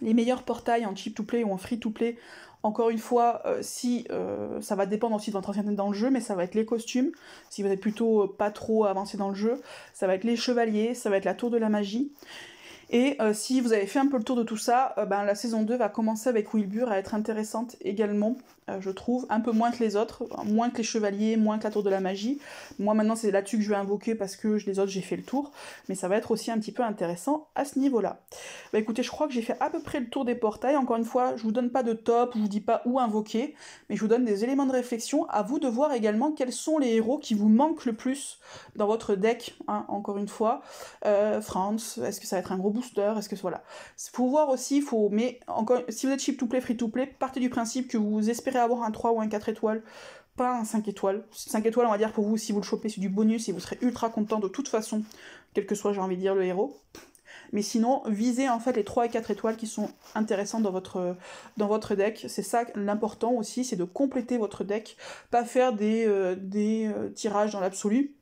les meilleurs portails en cheap to play ou en free to play encore une fois, euh, si euh, ça va dépendre aussi de votre ancienneté dans le jeu, mais ça va être les costumes. Si vous êtes plutôt euh, pas trop avancé dans le jeu, ça va être les chevaliers, ça va être la tour de la magie. Et si vous avez fait un peu le tour de tout ça, ben, la saison 2 va commencer avec Wilbur à être intéressante également euh, je trouve, un peu moins que les autres, moins que les chevaliers, moins que la tour de la magie. Moi maintenant c'est là-dessus que je vais invoquer parce que les autres j'ai fait le tour, mais ça va être aussi un petit peu intéressant à ce niveau-là. Bah, écoutez, je crois que j'ai fait à peu près le tour des portails. Encore une fois, je vous donne pas de top, je vous dis pas où invoquer, mais je vous donne des éléments de réflexion. À vous de voir également quels sont les héros qui vous manquent le plus dans votre deck. Hein, encore une fois, euh, France, est-ce que ça va être un gros booster Est-ce que voilà, faut voir aussi, faut. Mais encore, si vous êtes chip to play, free to play, partez du principe que vous espérez avoir un 3 ou un 4 étoiles, pas un 5 étoiles. 5 étoiles, on va dire pour vous, si vous le chopez, c'est du bonus et vous serez ultra content de toute façon, quel que soit, j'ai envie de dire, le héros. Mais sinon, visez en fait les 3 et 4 étoiles qui sont intéressantes dans votre, dans votre deck. C'est ça l'important aussi, c'est de compléter votre deck, pas faire des, euh, des euh, tirages dans l'absolu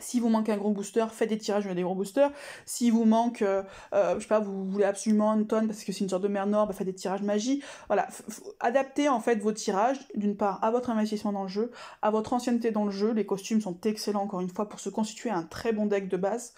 si vous manquez un gros booster, faites des tirages mais des gros boosters. Si vous manque, Je euh, ne euh, je sais pas, vous voulez absolument une tonne parce que c'est une sorte de mer Nord, bah, faites des tirages magie. Voilà, adaptez en fait vos tirages, d'une part, à votre investissement dans le jeu, à votre ancienneté dans le jeu. Les costumes sont excellents, encore une fois, pour se constituer un très bon deck de base.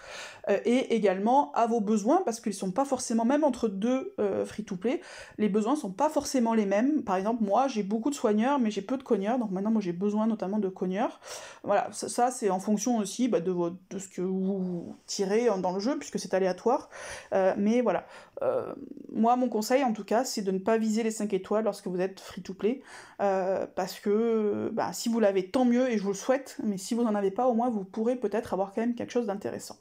Euh, et également à vos besoins, parce qu'ils sont pas forcément, même entre deux free-to-play, les besoins sont pas forcément les mêmes. Par exemple, moi, j'ai beaucoup de soigneurs, mais j'ai peu de cogneurs. Donc maintenant, moi, j'ai besoin notamment de cogneurs. Voilà, ça c'est en fonction aussi bah, de, de, ce que vous tirez dans le jeu, puisque c'est aléatoire. Euh, mais voilà. Euh, moi, mon conseil, en tout cas, c'est de ne pas viser les 5 étoiles lorsque vous êtes free-to-play. Euh, parce que bah, si vous l'avez, tant mieux, et je vous le souhaite. Mais si vous n'en avez pas, au moins, vous pourrez peut-être avoir quand même quelque chose d'intéressant.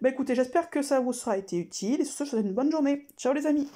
Bah, écoutez, j'espère que ça vous sera été utile. Et sur ce, je vous souhaite une bonne journée. Ciao les amis